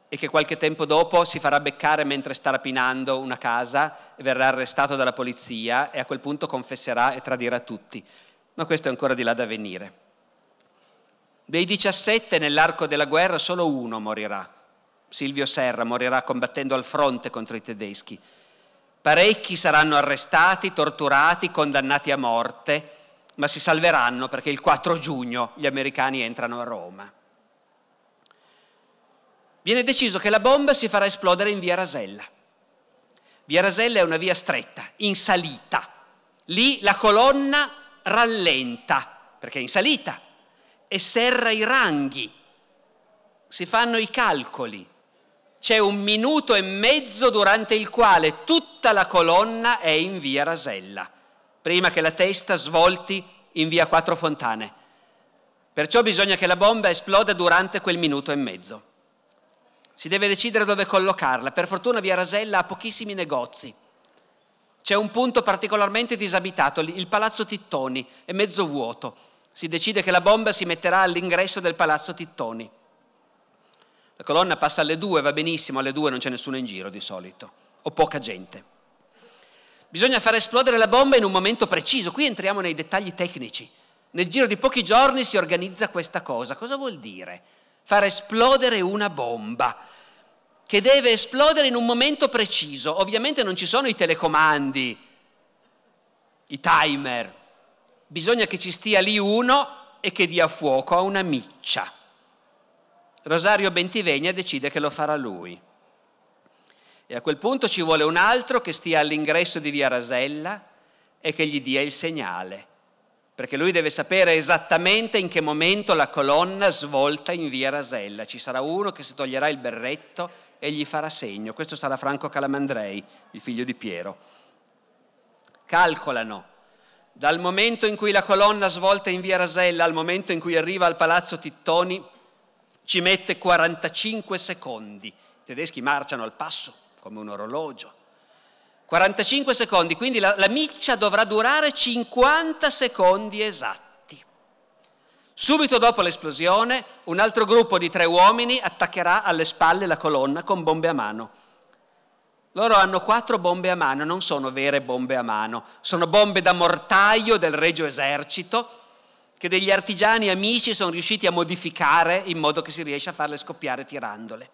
e che qualche tempo dopo si farà beccare mentre sta rapinando una casa e verrà arrestato dalla polizia e a quel punto confesserà e tradirà tutti. Ma questo è ancora di là da venire. Dei 17 nell'arco della guerra solo uno morirà. Silvio Serra morirà combattendo al fronte contro i tedeschi. Parecchi saranno arrestati, torturati, condannati a morte ma si salveranno perché il 4 giugno gli americani entrano a Roma. Viene deciso che la bomba si farà esplodere in via Rasella. Via Rasella è una via stretta, in salita. Lì la colonna rallenta, perché è in salita, e serra i ranghi. Si fanno i calcoli. C'è un minuto e mezzo durante il quale tutta la colonna è in via Rasella prima che la testa svolti in via Quattro Fontane. Perciò bisogna che la bomba esploda durante quel minuto e mezzo. Si deve decidere dove collocarla. Per fortuna via Rasella ha pochissimi negozi. C'è un punto particolarmente disabitato, il palazzo Tittoni, è mezzo vuoto. Si decide che la bomba si metterà all'ingresso del palazzo Tittoni. La colonna passa alle due, va benissimo, alle due non c'è nessuno in giro di solito, o poca gente bisogna far esplodere la bomba in un momento preciso. Qui entriamo nei dettagli tecnici. Nel giro di pochi giorni si organizza questa cosa. Cosa vuol dire? Far esplodere una bomba che deve esplodere in un momento preciso. Ovviamente non ci sono i telecomandi, i timer. Bisogna che ci stia lì uno e che dia fuoco a una miccia. Rosario Bentivegna decide che lo farà lui. E a quel punto ci vuole un altro che stia all'ingresso di via Rasella e che gli dia il segnale, perché lui deve sapere esattamente in che momento la colonna svolta in via Rasella. Ci sarà uno che si toglierà il berretto e gli farà segno. Questo sarà Franco Calamandrei, il figlio di Piero. Calcolano dal momento in cui la colonna svolta in via Rasella al momento in cui arriva al palazzo Tittoni ci mette 45 secondi. I tedeschi marciano al passo come un orologio. 45 secondi, quindi la, la miccia dovrà durare 50 secondi esatti. Subito dopo l'esplosione, un altro gruppo di tre uomini attaccherà alle spalle la colonna con bombe a mano. Loro hanno quattro bombe a mano, non sono vere bombe a mano, sono bombe da mortaio del Regio Esercito che degli artigiani amici sono riusciti a modificare in modo che si riesce a farle scoppiare tirandole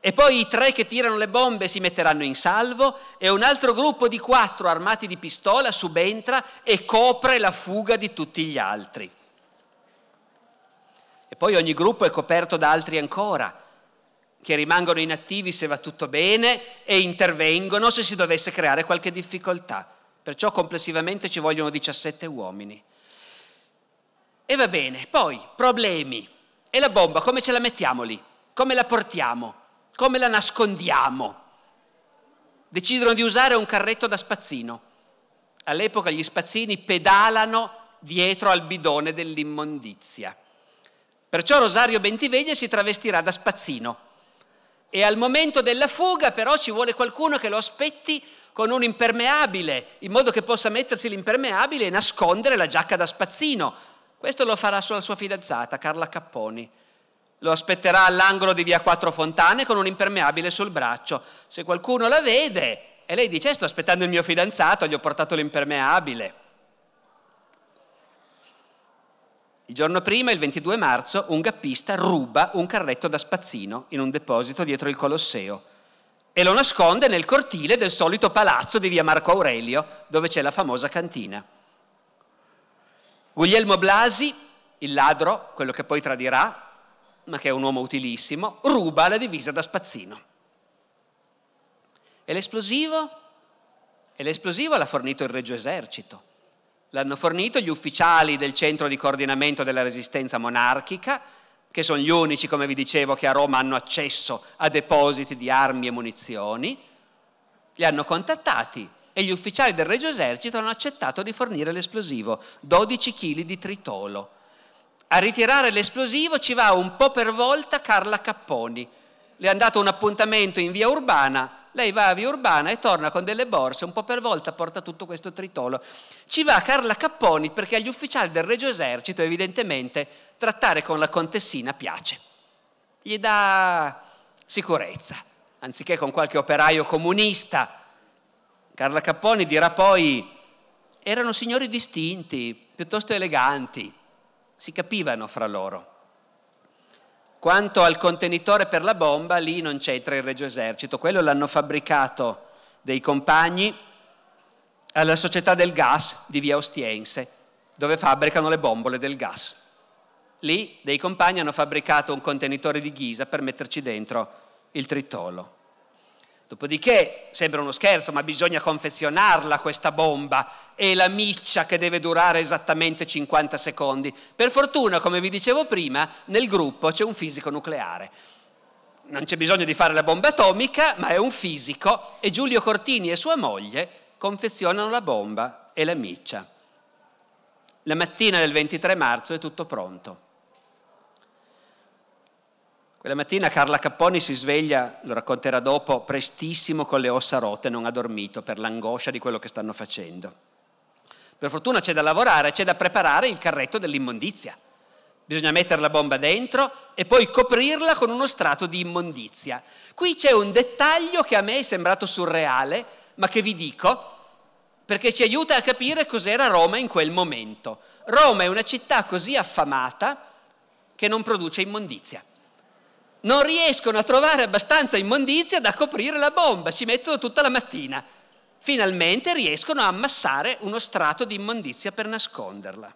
e poi i tre che tirano le bombe si metteranno in salvo e un altro gruppo di quattro armati di pistola subentra e copre la fuga di tutti gli altri. E poi ogni gruppo è coperto da altri ancora, che rimangono inattivi se va tutto bene e intervengono se si dovesse creare qualche difficoltà. Perciò complessivamente ci vogliono 17 uomini. E va bene, poi problemi. E la bomba come ce la mettiamo lì? Come la portiamo? come la nascondiamo? Decidono di usare un carretto da spazzino. All'epoca gli spazzini pedalano dietro al bidone dell'immondizia. Perciò Rosario Bentiveglia si travestirà da spazzino e al momento della fuga però ci vuole qualcuno che lo aspetti con un impermeabile, in modo che possa mettersi l'impermeabile e nascondere la giacca da spazzino. Questo lo farà sulla sua fidanzata, Carla Capponi lo aspetterà all'angolo di via Quattro Fontane con un impermeabile sul braccio. Se qualcuno la vede e lei dice sto aspettando il mio fidanzato, gli ho portato l'impermeabile. Il giorno prima, il 22 marzo, un gappista ruba un carretto da spazzino in un deposito dietro il Colosseo e lo nasconde nel cortile del solito palazzo di via Marco Aurelio, dove c'è la famosa cantina. Guglielmo Blasi, il ladro, quello che poi tradirà, ma che è un uomo utilissimo, ruba la divisa da Spazzino. E l'esplosivo? E l'esplosivo l'ha fornito il Regio Esercito. L'hanno fornito gli ufficiali del centro di coordinamento della resistenza monarchica, che sono gli unici, come vi dicevo, che a Roma hanno accesso a depositi di armi e munizioni. Li hanno contattati e gli ufficiali del Regio Esercito hanno accettato di fornire l'esplosivo, 12 kg di tritolo a ritirare l'esplosivo ci va un po' per volta Carla Capponi. Le è andato un appuntamento in via Urbana, lei va a via Urbana e torna con delle borse, un po' per volta porta tutto questo tritolo. Ci va Carla Capponi perché agli ufficiali del Regio Esercito evidentemente trattare con la contessina piace. Gli dà sicurezza, anziché con qualche operaio comunista. Carla Capponi dirà poi, erano signori distinti, piuttosto eleganti si capivano fra loro. Quanto al contenitore per la bomba, lì non c'entra il Regio Esercito, quello l'hanno fabbricato dei compagni alla società del gas di via Ostiense, dove fabbricano le bombole del gas. Lì dei compagni hanno fabbricato un contenitore di ghisa per metterci dentro il tritolo. Dopodiché sembra uno scherzo, ma bisogna confezionarla questa bomba e la miccia che deve durare esattamente 50 secondi. Per fortuna, come vi dicevo prima, nel gruppo c'è un fisico nucleare. Non c'è bisogno di fare la bomba atomica, ma è un fisico e Giulio Cortini e sua moglie confezionano la bomba e la miccia. La mattina del 23 marzo è tutto pronto. Quella mattina Carla Capponi si sveglia, lo racconterà dopo, prestissimo con le ossa rotte, non ha dormito per l'angoscia di quello che stanno facendo. Per fortuna c'è da lavorare, c'è da preparare il carretto dell'immondizia. Bisogna mettere la bomba dentro e poi coprirla con uno strato di immondizia. Qui c'è un dettaglio che a me è sembrato surreale, ma che vi dico perché ci aiuta a capire cos'era Roma in quel momento. Roma è una città così affamata che non produce immondizia non riescono a trovare abbastanza immondizia da coprire la bomba, ci mettono tutta la mattina. Finalmente riescono a ammassare uno strato di immondizia per nasconderla.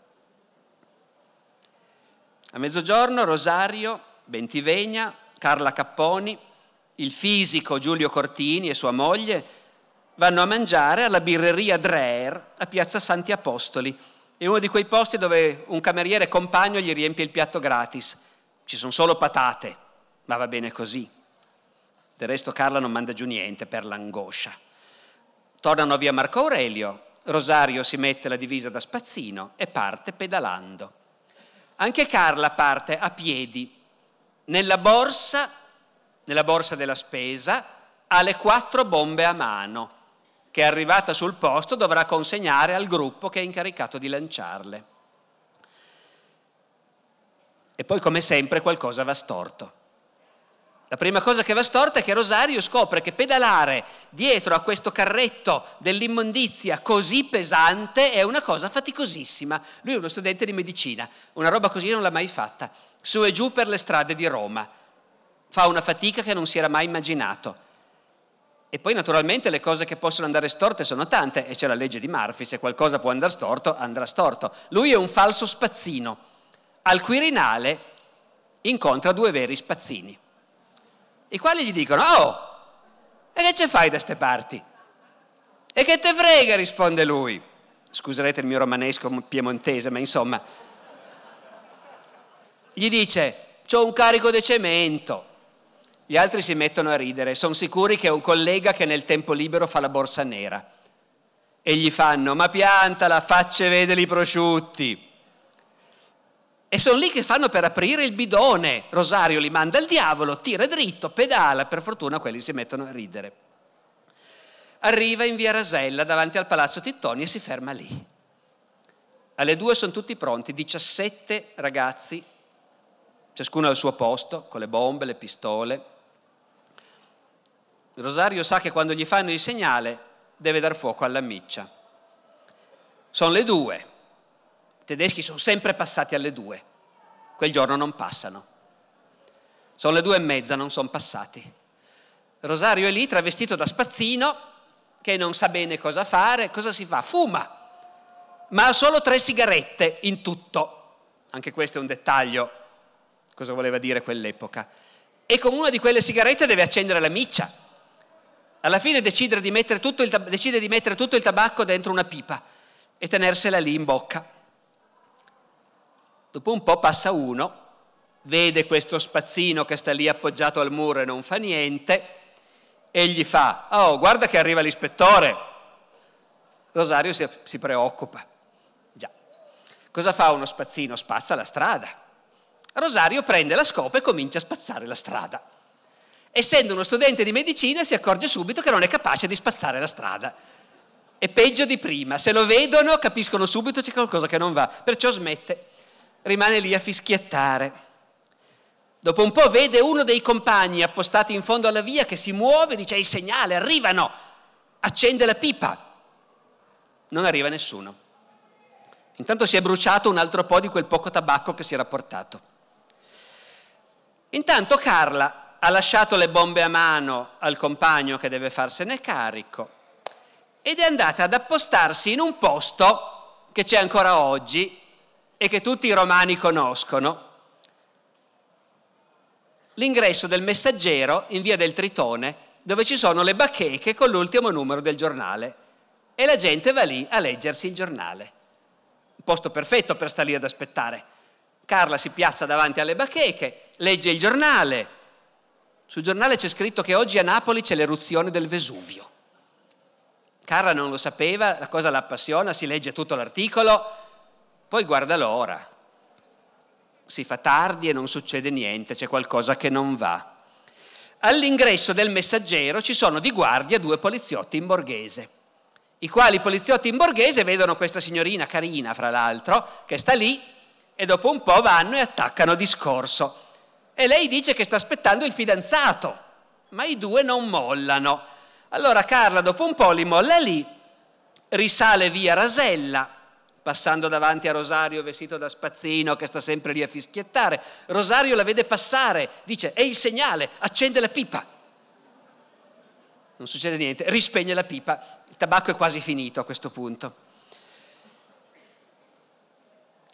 A mezzogiorno Rosario, Bentivegna, Carla Capponi, il fisico Giulio Cortini e sua moglie vanno a mangiare alla birreria Dreher a Piazza Santi Apostoli. È uno di quei posti dove un cameriere compagno gli riempie il piatto gratis. Ci sono solo patate, ma va bene così. Del resto Carla non manda giù niente per l'angoscia. Tornano via Marco Aurelio, Rosario si mette la divisa da spazzino e parte pedalando. Anche Carla parte a piedi. Nella borsa, nella borsa della spesa, ha le quattro bombe a mano che arrivata sul posto dovrà consegnare al gruppo che è incaricato di lanciarle. E poi come sempre qualcosa va storto. La prima cosa che va storta è che Rosario scopre che pedalare dietro a questo carretto dell'immondizia così pesante è una cosa faticosissima. Lui è uno studente di medicina, una roba così non l'ha mai fatta, su e giù per le strade di Roma. Fa una fatica che non si era mai immaginato. E poi naturalmente le cose che possono andare storte sono tante e c'è la legge di Murphy, se qualcosa può andare storto, andrà storto. Lui è un falso spazzino. Al Quirinale incontra due veri spazzini i quali gli dicono, oh, e che ce fai da ste parti? E che te frega, risponde lui. Scuserete il mio romanesco piemontese, ma insomma. Gli dice, c'ho un carico di cemento. Gli altri si mettono a ridere, sono sicuri che è un collega che nel tempo libero fa la borsa nera. E gli fanno, ma piantala, facce vedere i prosciutti. E sono lì che fanno per aprire il bidone. Rosario li manda al diavolo, tira dritto, pedala. Per fortuna quelli si mettono a ridere. Arriva in via Rasella davanti al palazzo Tittoni e si ferma lì. Alle due sono tutti pronti, 17 ragazzi, ciascuno al suo posto, con le bombe, le pistole. Rosario sa che quando gli fanno il segnale deve dar fuoco alla miccia. Sono le due tedeschi sono sempre passati alle due, quel giorno non passano. Sono le due e mezza, non sono passati. Rosario è lì travestito da spazzino che non sa bene cosa fare, cosa si fa? Fuma, ma ha solo tre sigarette in tutto. Anche questo è un dettaglio, cosa voleva dire quell'epoca. E con una di quelle sigarette deve accendere la miccia. Alla fine decide di mettere tutto il, tab- di mettere tutto il tabacco dentro una pipa e tenersela lì in bocca. Dopo un po' passa uno, vede questo spazzino che sta lì appoggiato al muro e non fa niente, e gli fa, oh guarda che arriva l'ispettore. Rosario si, si preoccupa. Già. Cosa fa uno spazzino? Spazza la strada. Rosario prende la scopa e comincia a spazzare la strada. Essendo uno studente di medicina si accorge subito che non è capace di spazzare la strada. È peggio di prima, se lo vedono capiscono subito c'è qualcosa che non va, perciò smette rimane lì a fischiettare. Dopo un po' vede uno dei compagni appostati in fondo alla via che si muove, dice il segnale, arrivano, accende la pipa. Non arriva nessuno. Intanto si è bruciato un altro po' di quel poco tabacco che si era portato. Intanto Carla ha lasciato le bombe a mano al compagno che deve farsene carico ed è andata ad appostarsi in un posto che c'è ancora oggi, e che tutti i romani conoscono, l'ingresso del messaggero in via del Tritone dove ci sono le bacheche con l'ultimo numero del giornale e la gente va lì a leggersi il giornale. Un posto perfetto per stare lì ad aspettare. Carla si piazza davanti alle bacheche, legge il giornale. Sul giornale c'è scritto che oggi a Napoli c'è l'eruzione del Vesuvio. Carla non lo sapeva, la cosa la appassiona, si legge tutto l'articolo, poi guarda l'ora, si fa tardi e non succede niente, c'è qualcosa che non va. All'ingresso del messaggero ci sono di guardia due poliziotti in borghese, i quali poliziotti in borghese vedono questa signorina carina, fra l'altro, che sta lì e dopo un po' vanno e attaccano discorso. E lei dice che sta aspettando il fidanzato, ma i due non mollano. Allora Carla dopo un po' li molla lì, risale via Rasella, passando davanti a Rosario vestito da spazzino che sta sempre lì a fischiettare. Rosario la vede passare, dice è il segnale, accende la pipa. Non succede niente, rispegne la pipa, il tabacco è quasi finito a questo punto.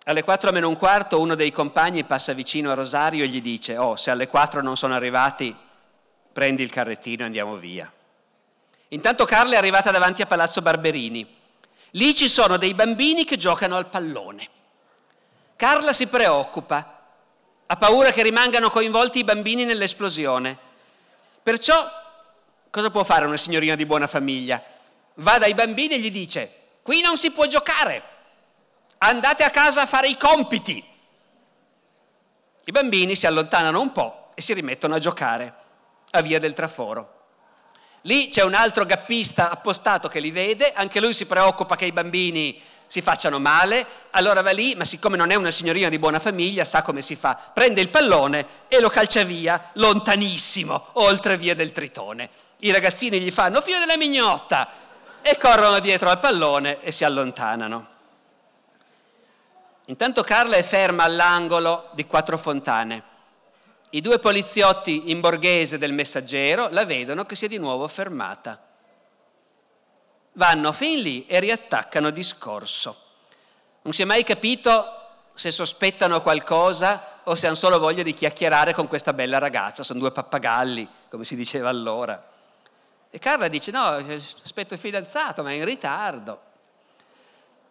Alle 4 meno un quarto uno dei compagni passa vicino a Rosario e gli dice, oh se alle 4 non sono arrivati prendi il carrettino e andiamo via. Intanto Carla è arrivata davanti a Palazzo Barberini Lì ci sono dei bambini che giocano al pallone. Carla si preoccupa, ha paura che rimangano coinvolti i bambini nell'esplosione. Perciò cosa può fare una signorina di buona famiglia? Va dai bambini e gli dice, qui non si può giocare, andate a casa a fare i compiti. I bambini si allontanano un po' e si rimettono a giocare a via del traforo. Lì c'è un altro gappista appostato che li vede, anche lui si preoccupa che i bambini si facciano male, allora va lì, ma siccome non è una signorina di buona famiglia, sa come si fa, prende il pallone e lo calcia via, lontanissimo, oltre via del tritone. I ragazzini gli fanno figlio della mignotta e corrono dietro al pallone e si allontanano. Intanto Carla è ferma all'angolo di Quattro Fontane i due poliziotti in borghese del messaggero la vedono che si è di nuovo fermata. Vanno fin lì e riattaccano discorso. Non si è mai capito se sospettano qualcosa o se hanno solo voglia di chiacchierare con questa bella ragazza. Sono due pappagalli, come si diceva allora. E Carla dice: No, eh, aspetto il fidanzato, ma è in ritardo.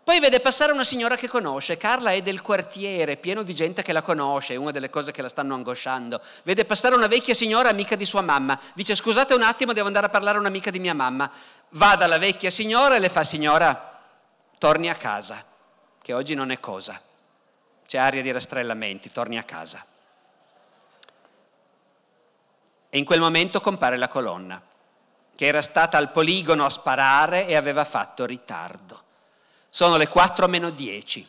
Poi vede passare una signora che conosce, Carla è del quartiere, pieno di gente che la conosce, è una delle cose che la stanno angosciando. Vede passare una vecchia signora amica di sua mamma, dice scusate un attimo, devo andare a parlare a un'amica di mia mamma. Va dalla vecchia signora e le fa signora, torni a casa, che oggi non è cosa. C'è aria di rastrellamenti, torni a casa. E in quel momento compare la colonna, che era stata al poligono a sparare e aveva fatto ritardo. Sono le 4 meno 10.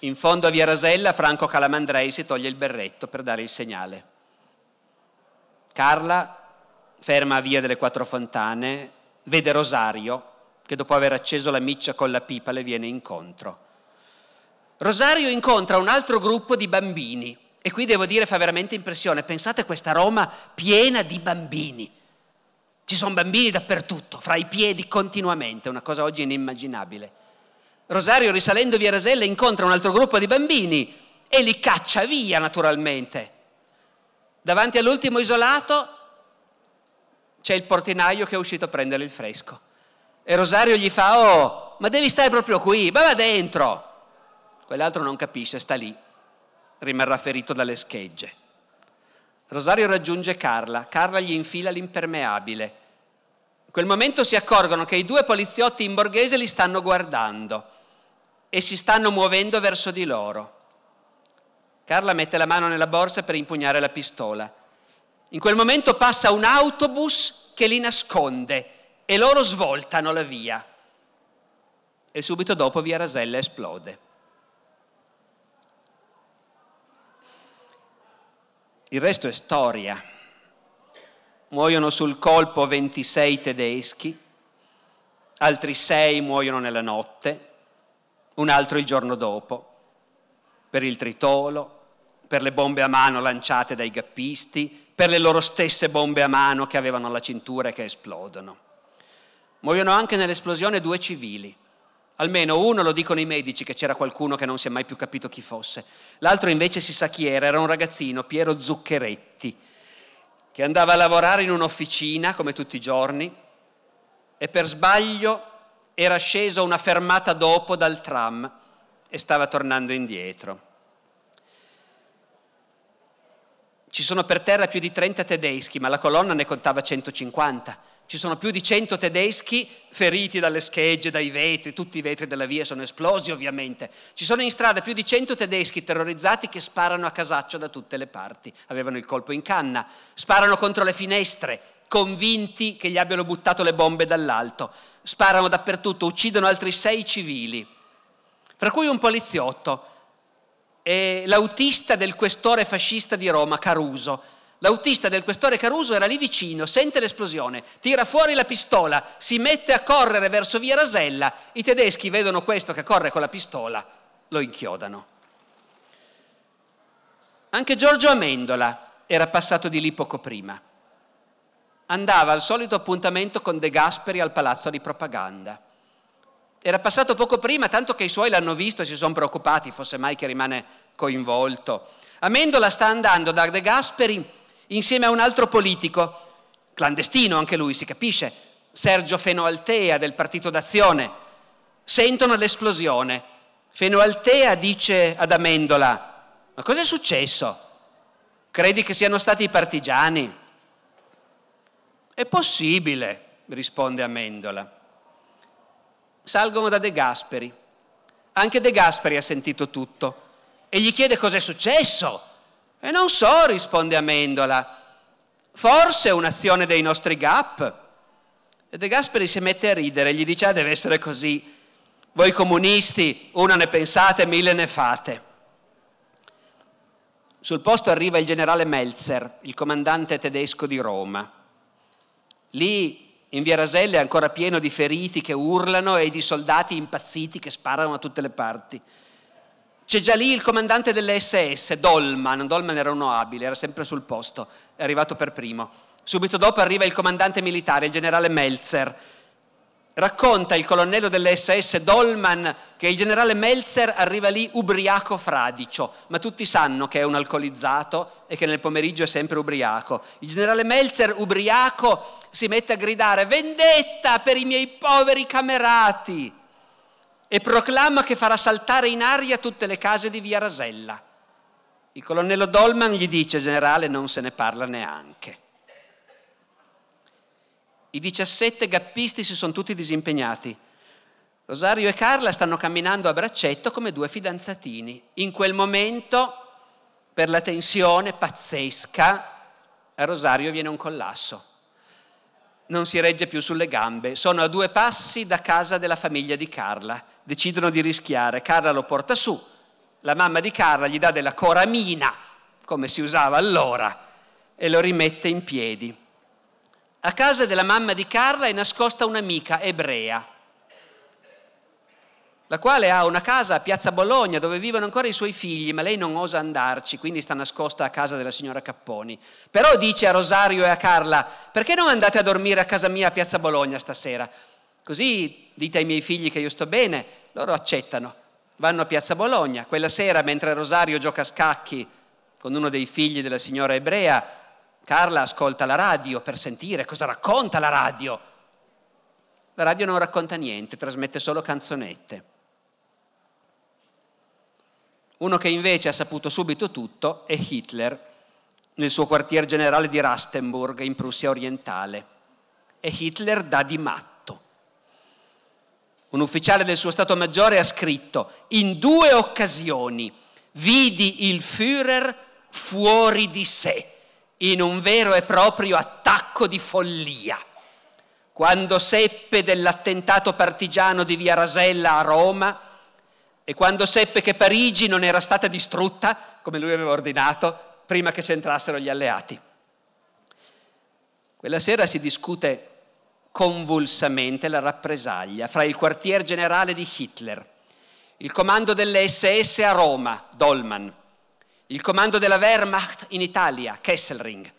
In fondo a Via Rasella Franco Calamandrei si toglie il berretto per dare il segnale. Carla ferma a Via delle Quattro Fontane, vede Rosario che dopo aver acceso la miccia con la pipa le viene incontro. Rosario incontra un altro gruppo di bambini e qui devo dire fa veramente impressione, pensate a questa Roma piena di bambini ci sono bambini dappertutto, fra i piedi continuamente, una cosa oggi inimmaginabile. Rosario, risalendo via Rasella, incontra un altro gruppo di bambini e li caccia via naturalmente. Davanti all'ultimo isolato c'è il portinaio che è uscito a prendere il fresco. E Rosario gli fa, oh, ma devi stare proprio qui, ma va dentro. Quell'altro non capisce, sta lì, rimarrà ferito dalle schegge. Rosario raggiunge Carla, Carla gli infila l'impermeabile. In quel momento si accorgono che i due poliziotti in borghese li stanno guardando e si stanno muovendo verso di loro. Carla mette la mano nella borsa per impugnare la pistola. In quel momento passa un autobus che li nasconde e loro svoltano la via. E subito dopo via Rasella esplode. il resto è storia. Muoiono sul colpo 26 tedeschi, altri 6 muoiono nella notte, un altro il giorno dopo, per il tritolo, per le bombe a mano lanciate dai gappisti, per le loro stesse bombe a mano che avevano la cintura e che esplodono. Muoiono anche nell'esplosione due civili, Almeno uno lo dicono i medici che c'era qualcuno che non si è mai più capito chi fosse. L'altro invece si sa chi era, era un ragazzino, Piero Zuccheretti, che andava a lavorare in un'officina come tutti i giorni e per sbaglio era sceso una fermata dopo dal tram e stava tornando indietro. Ci sono per terra più di 30 tedeschi, ma la colonna ne contava 150 ci sono più di 100 tedeschi feriti dalle schegge, dai vetri, tutti i vetri della via sono esplosi ovviamente. Ci sono in strada più di 100 tedeschi terrorizzati che sparano a casaccio da tutte le parti, avevano il colpo in canna, sparano contro le finestre, convinti che gli abbiano buttato le bombe dall'alto, sparano dappertutto, uccidono altri sei civili, fra cui un poliziotto, l'autista del questore fascista di Roma, Caruso, L'autista del questore Caruso era lì vicino, sente l'esplosione, tira fuori la pistola, si mette a correre verso via Rasella. I tedeschi vedono questo che corre con la pistola, lo inchiodano. Anche Giorgio Amendola era passato di lì poco prima. Andava al solito appuntamento con De Gasperi al palazzo di propaganda. Era passato poco prima, tanto che i suoi l'hanno visto e si sono preoccupati, fosse mai che rimane coinvolto. Amendola sta andando da De Gasperi insieme a un altro politico, clandestino anche lui, si capisce, Sergio Fenoaltea del Partito d'Azione, sentono l'esplosione. Fenoaltea dice ad Amendola, ma cosa è successo? Credi che siano stati i partigiani? È possibile, risponde Amendola. Salgono da De Gasperi. Anche De Gasperi ha sentito tutto e gli chiede cos'è successo. E non so, risponde Amendola, forse è un'azione dei nostri gap. E De Gasperi si mette a ridere, gli dice, ah, deve essere così. Voi comunisti, una ne pensate, mille ne fate. Sul posto arriva il generale Meltzer, il comandante tedesco di Roma. Lì in via Raselle è ancora pieno di feriti che urlano e di soldati impazziti che sparano da tutte le parti. C'è già lì il comandante delle SS, Dolman. Dolman era uno abile, era sempre sul posto, è arrivato per primo. Subito dopo arriva il comandante militare, il generale Meltzer. Racconta il colonnello delle SS Dolman che il generale Meltzer arriva lì ubriaco fradicio, ma tutti sanno che è un alcolizzato e che nel pomeriggio è sempre ubriaco. Il generale Meltzer ubriaco si mette a gridare vendetta per i miei poveri camerati e proclama che farà saltare in aria tutte le case di via Rasella. Il colonnello Dolman gli dice, generale, non se ne parla neanche. I 17 gappisti si sono tutti disimpegnati. Rosario e Carla stanno camminando a braccetto come due fidanzatini. In quel momento, per la tensione pazzesca, a Rosario viene un collasso non si regge più sulle gambe. Sono a due passi da casa della famiglia di Carla. Decidono di rischiare. Carla lo porta su. La mamma di Carla gli dà della coramina, come si usava allora, e lo rimette in piedi. A casa della mamma di Carla è nascosta un'amica ebrea la quale ha una casa a Piazza Bologna dove vivono ancora i suoi figli, ma lei non osa andarci, quindi sta nascosta a casa della signora Capponi. Però dice a Rosario e a Carla, perché non andate a dormire a casa mia a Piazza Bologna stasera? Così dite ai miei figli che io sto bene, loro accettano, vanno a Piazza Bologna. Quella sera, mentre Rosario gioca a scacchi con uno dei figli della signora ebrea, Carla ascolta la radio per sentire cosa racconta la radio. La radio non racconta niente, trasmette solo canzonette. Uno che invece ha saputo subito tutto è Hitler nel suo quartier generale di Rastenburg in Prussia orientale. E Hitler dà di matto. Un ufficiale del suo Stato Maggiore ha scritto, in due occasioni vidi il Führer fuori di sé, in un vero e proprio attacco di follia. Quando seppe dell'attentato partigiano di Via Rasella a Roma, e quando seppe che Parigi non era stata distrutta, come lui aveva ordinato, prima che c'entrassero gli alleati. Quella sera si discute convulsamente la rappresaglia fra il quartier generale di Hitler, il comando delle SS a Roma, Dolman, il comando della Wehrmacht in Italia, Kesselring,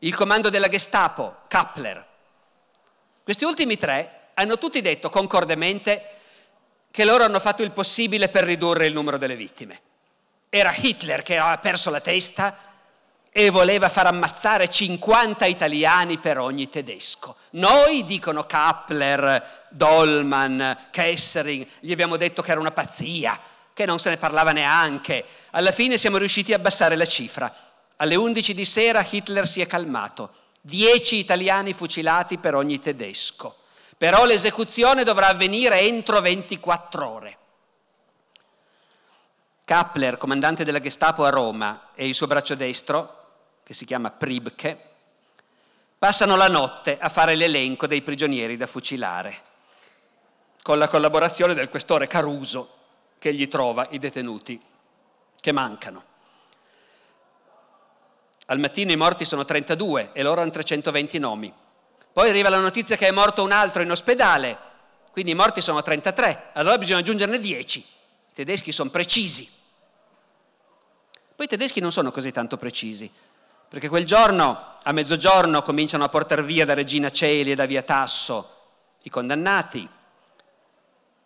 il comando della Gestapo, Kappler. Questi ultimi tre hanno tutti detto concordemente che loro hanno fatto il possibile per ridurre il numero delle vittime. Era Hitler che aveva perso la testa e voleva far ammazzare 50 italiani per ogni tedesco. Noi, dicono Kappler, Dolman, Kessering, gli abbiamo detto che era una pazzia, che non se ne parlava neanche. Alla fine siamo riusciti a abbassare la cifra. Alle 11 di sera Hitler si è calmato. 10 italiani fucilati per ogni tedesco però l'esecuzione dovrà avvenire entro 24 ore. Kappler, comandante della Gestapo a Roma, e il suo braccio destro, che si chiama Pribke, passano la notte a fare l'elenco dei prigionieri da fucilare, con la collaborazione del questore Caruso, che gli trova i detenuti che mancano. Al mattino i morti sono 32 e loro hanno 320 nomi. Poi arriva la notizia che è morto un altro in ospedale, quindi i morti sono 33, allora bisogna aggiungerne 10. I tedeschi sono precisi. Poi i tedeschi non sono così tanto precisi, perché quel giorno, a mezzogiorno, cominciano a portare via da Regina Celi e da Via Tasso i condannati.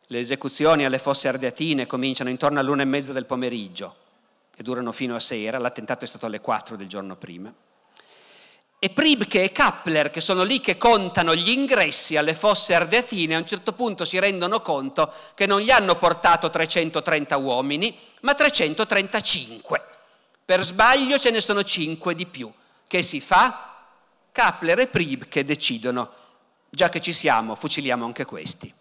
Le esecuzioni alle fosse ardeatine cominciano intorno all'una e mezza del pomeriggio e durano fino a sera, l'attentato è stato alle quattro del giorno prima e Pribke e Kappler, che sono lì che contano gli ingressi alle fosse ardeatine, a un certo punto si rendono conto che non gli hanno portato 330 uomini, ma 335. Per sbaglio ce ne sono 5 di più. Che si fa? Kappler e Pribke decidono, già che ci siamo, fuciliamo anche questi.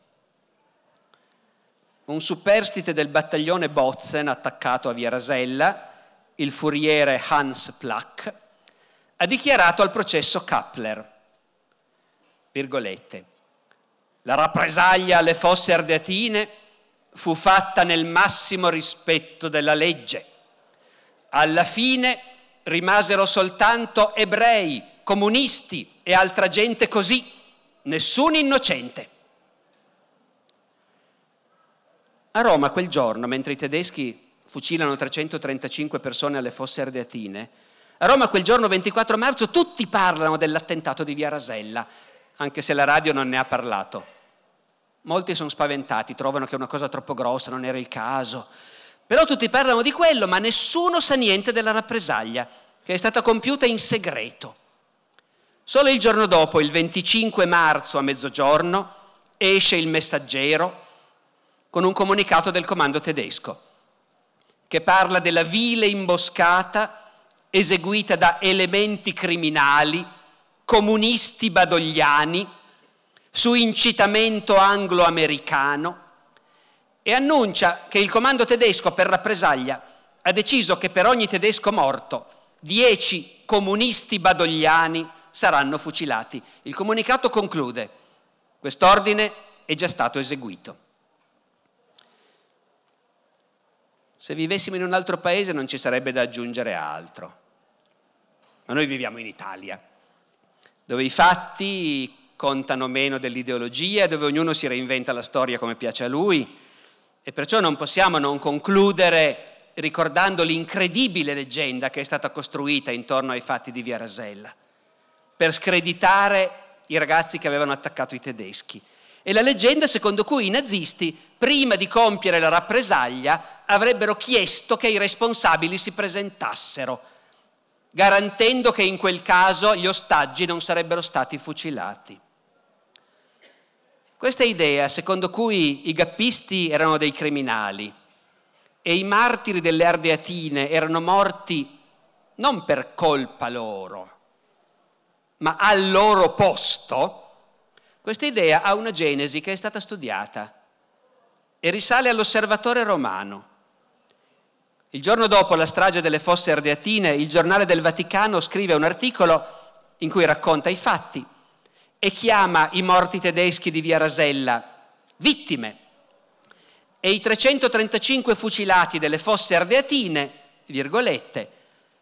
Un superstite del battaglione Bozen attaccato a Via Rasella, il furiere Hans Plack, ha dichiarato al processo Kappler, virgolette, la rappresaglia alle fosse ardeatine fu fatta nel massimo rispetto della legge. Alla fine rimasero soltanto ebrei, comunisti e altra gente così, nessun innocente. A Roma quel giorno, mentre i tedeschi fucilano 335 persone alle fosse ardeatine, a Roma quel giorno 24 marzo tutti parlano dell'attentato di Via Rasella, anche se la radio non ne ha parlato. Molti sono spaventati, trovano che è una cosa troppo grossa, non era il caso. Però tutti parlano di quello, ma nessuno sa niente della rappresaglia, che è stata compiuta in segreto. Solo il giorno dopo, il 25 marzo a mezzogiorno, esce il messaggero con un comunicato del comando tedesco, che parla della vile imboscata eseguita da elementi criminali, comunisti badogliani, su incitamento anglo-americano e annuncia che il comando tedesco per rappresaglia ha deciso che per ogni tedesco morto dieci comunisti badogliani saranno fucilati. Il comunicato conclude, quest'ordine è già stato eseguito. Se vivessimo in un altro paese non ci sarebbe da aggiungere altro. Ma noi viviamo in Italia, dove i fatti contano meno dell'ideologia, dove ognuno si reinventa la storia come piace a lui e perciò non possiamo non concludere ricordando l'incredibile leggenda che è stata costruita intorno ai fatti di Via Rasella per screditare i ragazzi che avevano attaccato i tedeschi. E la leggenda secondo cui i nazisti, prima di compiere la rappresaglia, avrebbero chiesto che i responsabili si presentassero, garantendo che in quel caso gli ostaggi non sarebbero stati fucilati. Questa idea secondo cui i gappisti erano dei criminali e i martiri delle Ardeatine erano morti non per colpa loro, ma al loro posto, questa idea ha una genesi che è stata studiata e risale all'osservatore romano. Il giorno dopo la strage delle fosse ardeatine, il giornale del Vaticano scrive un articolo in cui racconta i fatti e chiama i morti tedeschi di via Rasella vittime e i 335 fucilati delle fosse ardeatine, virgolette,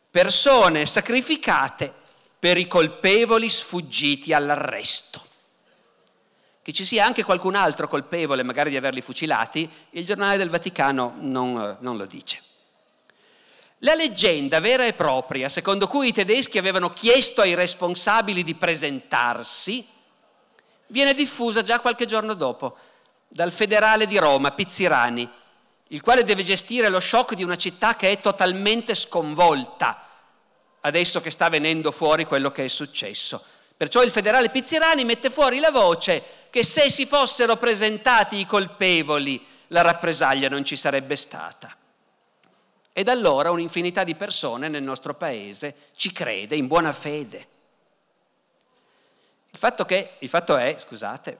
persone sacrificate per i colpevoli sfuggiti all'arresto. Che ci sia anche qualcun altro colpevole magari di averli fucilati, il giornale del Vaticano non, eh, non lo dice. La leggenda vera e propria, secondo cui i tedeschi avevano chiesto ai responsabili di presentarsi, viene diffusa già qualche giorno dopo dal federale di Roma, Pizzirani, il quale deve gestire lo shock di una città che è totalmente sconvolta adesso che sta venendo fuori quello che è successo. Perciò il federale Pizzirani mette fuori la voce che se si fossero presentati i colpevoli la rappresaglia non ci sarebbe stata. E da allora un'infinità di persone nel nostro paese ci crede in buona fede. Il fatto, che, il fatto è, scusate,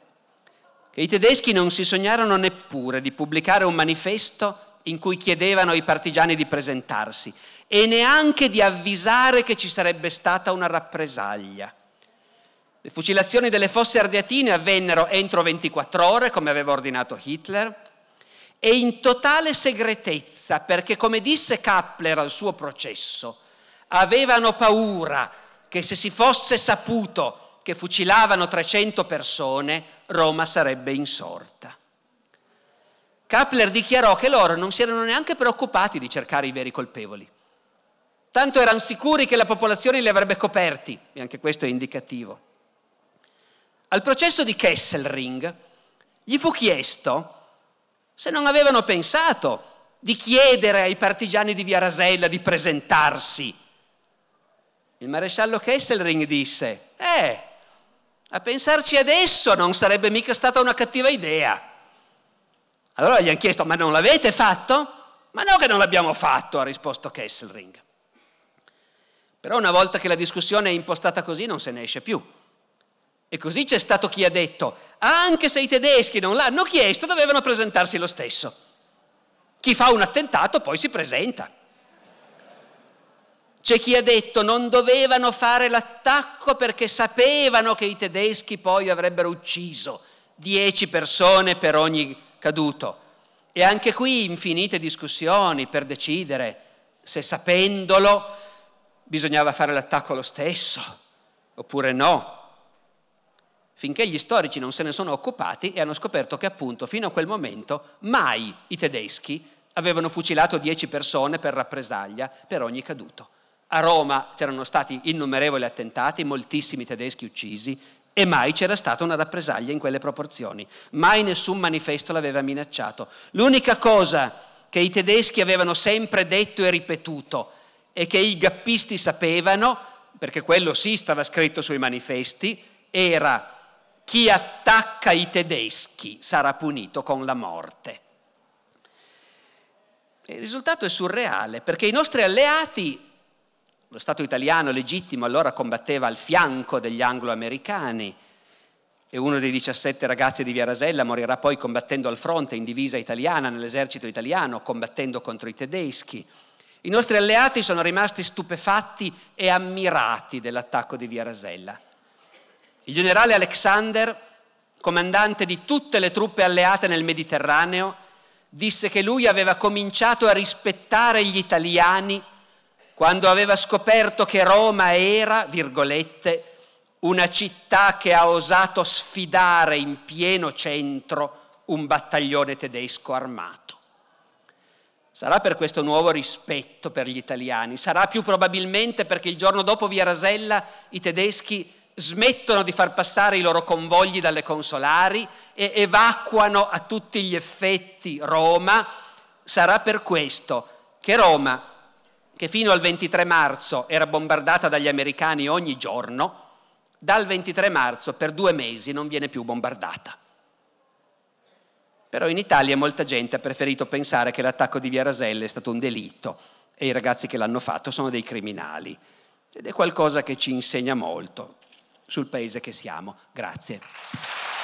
che i tedeschi non si sognarono neppure di pubblicare un manifesto in cui chiedevano ai partigiani di presentarsi e neanche di avvisare che ci sarebbe stata una rappresaglia. Le fucilazioni delle fosse ardeatine avvennero entro 24 ore, come aveva ordinato Hitler, e in totale segretezza, perché come disse Kappler al suo processo, avevano paura che se si fosse saputo che fucilavano 300 persone, Roma sarebbe insorta. Kappler dichiarò che loro non si erano neanche preoccupati di cercare i veri colpevoli. Tanto erano sicuri che la popolazione li avrebbe coperti, e anche questo è indicativo. Al processo di Kesselring gli fu chiesto se non avevano pensato di chiedere ai partigiani di Via Rasella di presentarsi. Il maresciallo Kesselring disse, eh, a pensarci adesso non sarebbe mica stata una cattiva idea. Allora gli hanno chiesto, ma non l'avete fatto? Ma no che non l'abbiamo fatto, ha risposto Kesselring. Però una volta che la discussione è impostata così non se ne esce più. E così c'è stato chi ha detto, anche se i tedeschi non l'hanno chiesto, dovevano presentarsi lo stesso. Chi fa un attentato poi si presenta. C'è chi ha detto non dovevano fare l'attacco perché sapevano che i tedeschi poi avrebbero ucciso dieci persone per ogni caduto. E anche qui infinite discussioni per decidere se sapendolo bisognava fare l'attacco lo stesso oppure no finché gli storici non se ne sono occupati e hanno scoperto che appunto fino a quel momento mai i tedeschi avevano fucilato 10 persone per rappresaglia per ogni caduto. A Roma c'erano stati innumerevoli attentati, moltissimi tedeschi uccisi e mai c'era stata una rappresaglia in quelle proporzioni, mai nessun manifesto l'aveva minacciato. L'unica cosa che i tedeschi avevano sempre detto e ripetuto e che i gappisti sapevano, perché quello sì stava scritto sui manifesti, era chi attacca i tedeschi sarà punito con la morte. Il risultato è surreale perché i nostri alleati, lo Stato italiano legittimo allora combatteva al fianco degli anglo-americani e uno dei 17 ragazzi di Via Rasella morirà poi combattendo al fronte in divisa italiana, nell'esercito italiano, combattendo contro i tedeschi. I nostri alleati sono rimasti stupefatti e ammirati dell'attacco di Via Rasella. Il generale Alexander, comandante di tutte le truppe alleate nel Mediterraneo, disse che lui aveva cominciato a rispettare gli italiani quando aveva scoperto che Roma era, virgolette, una città che ha osato sfidare in pieno centro un battaglione tedesco armato. Sarà per questo nuovo rispetto per gli italiani, sarà più probabilmente perché il giorno dopo via Rasella i tedeschi smettono di far passare i loro convogli dalle consolari e evacuano a tutti gli effetti Roma, sarà per questo che Roma, che fino al 23 marzo era bombardata dagli americani ogni giorno, dal 23 marzo per due mesi non viene più bombardata. Però in Italia molta gente ha preferito pensare che l'attacco di Via Raselle è stato un delitto e i ragazzi che l'hanno fatto sono dei criminali. Ed è qualcosa che ci insegna molto, sul paese che siamo. Grazie.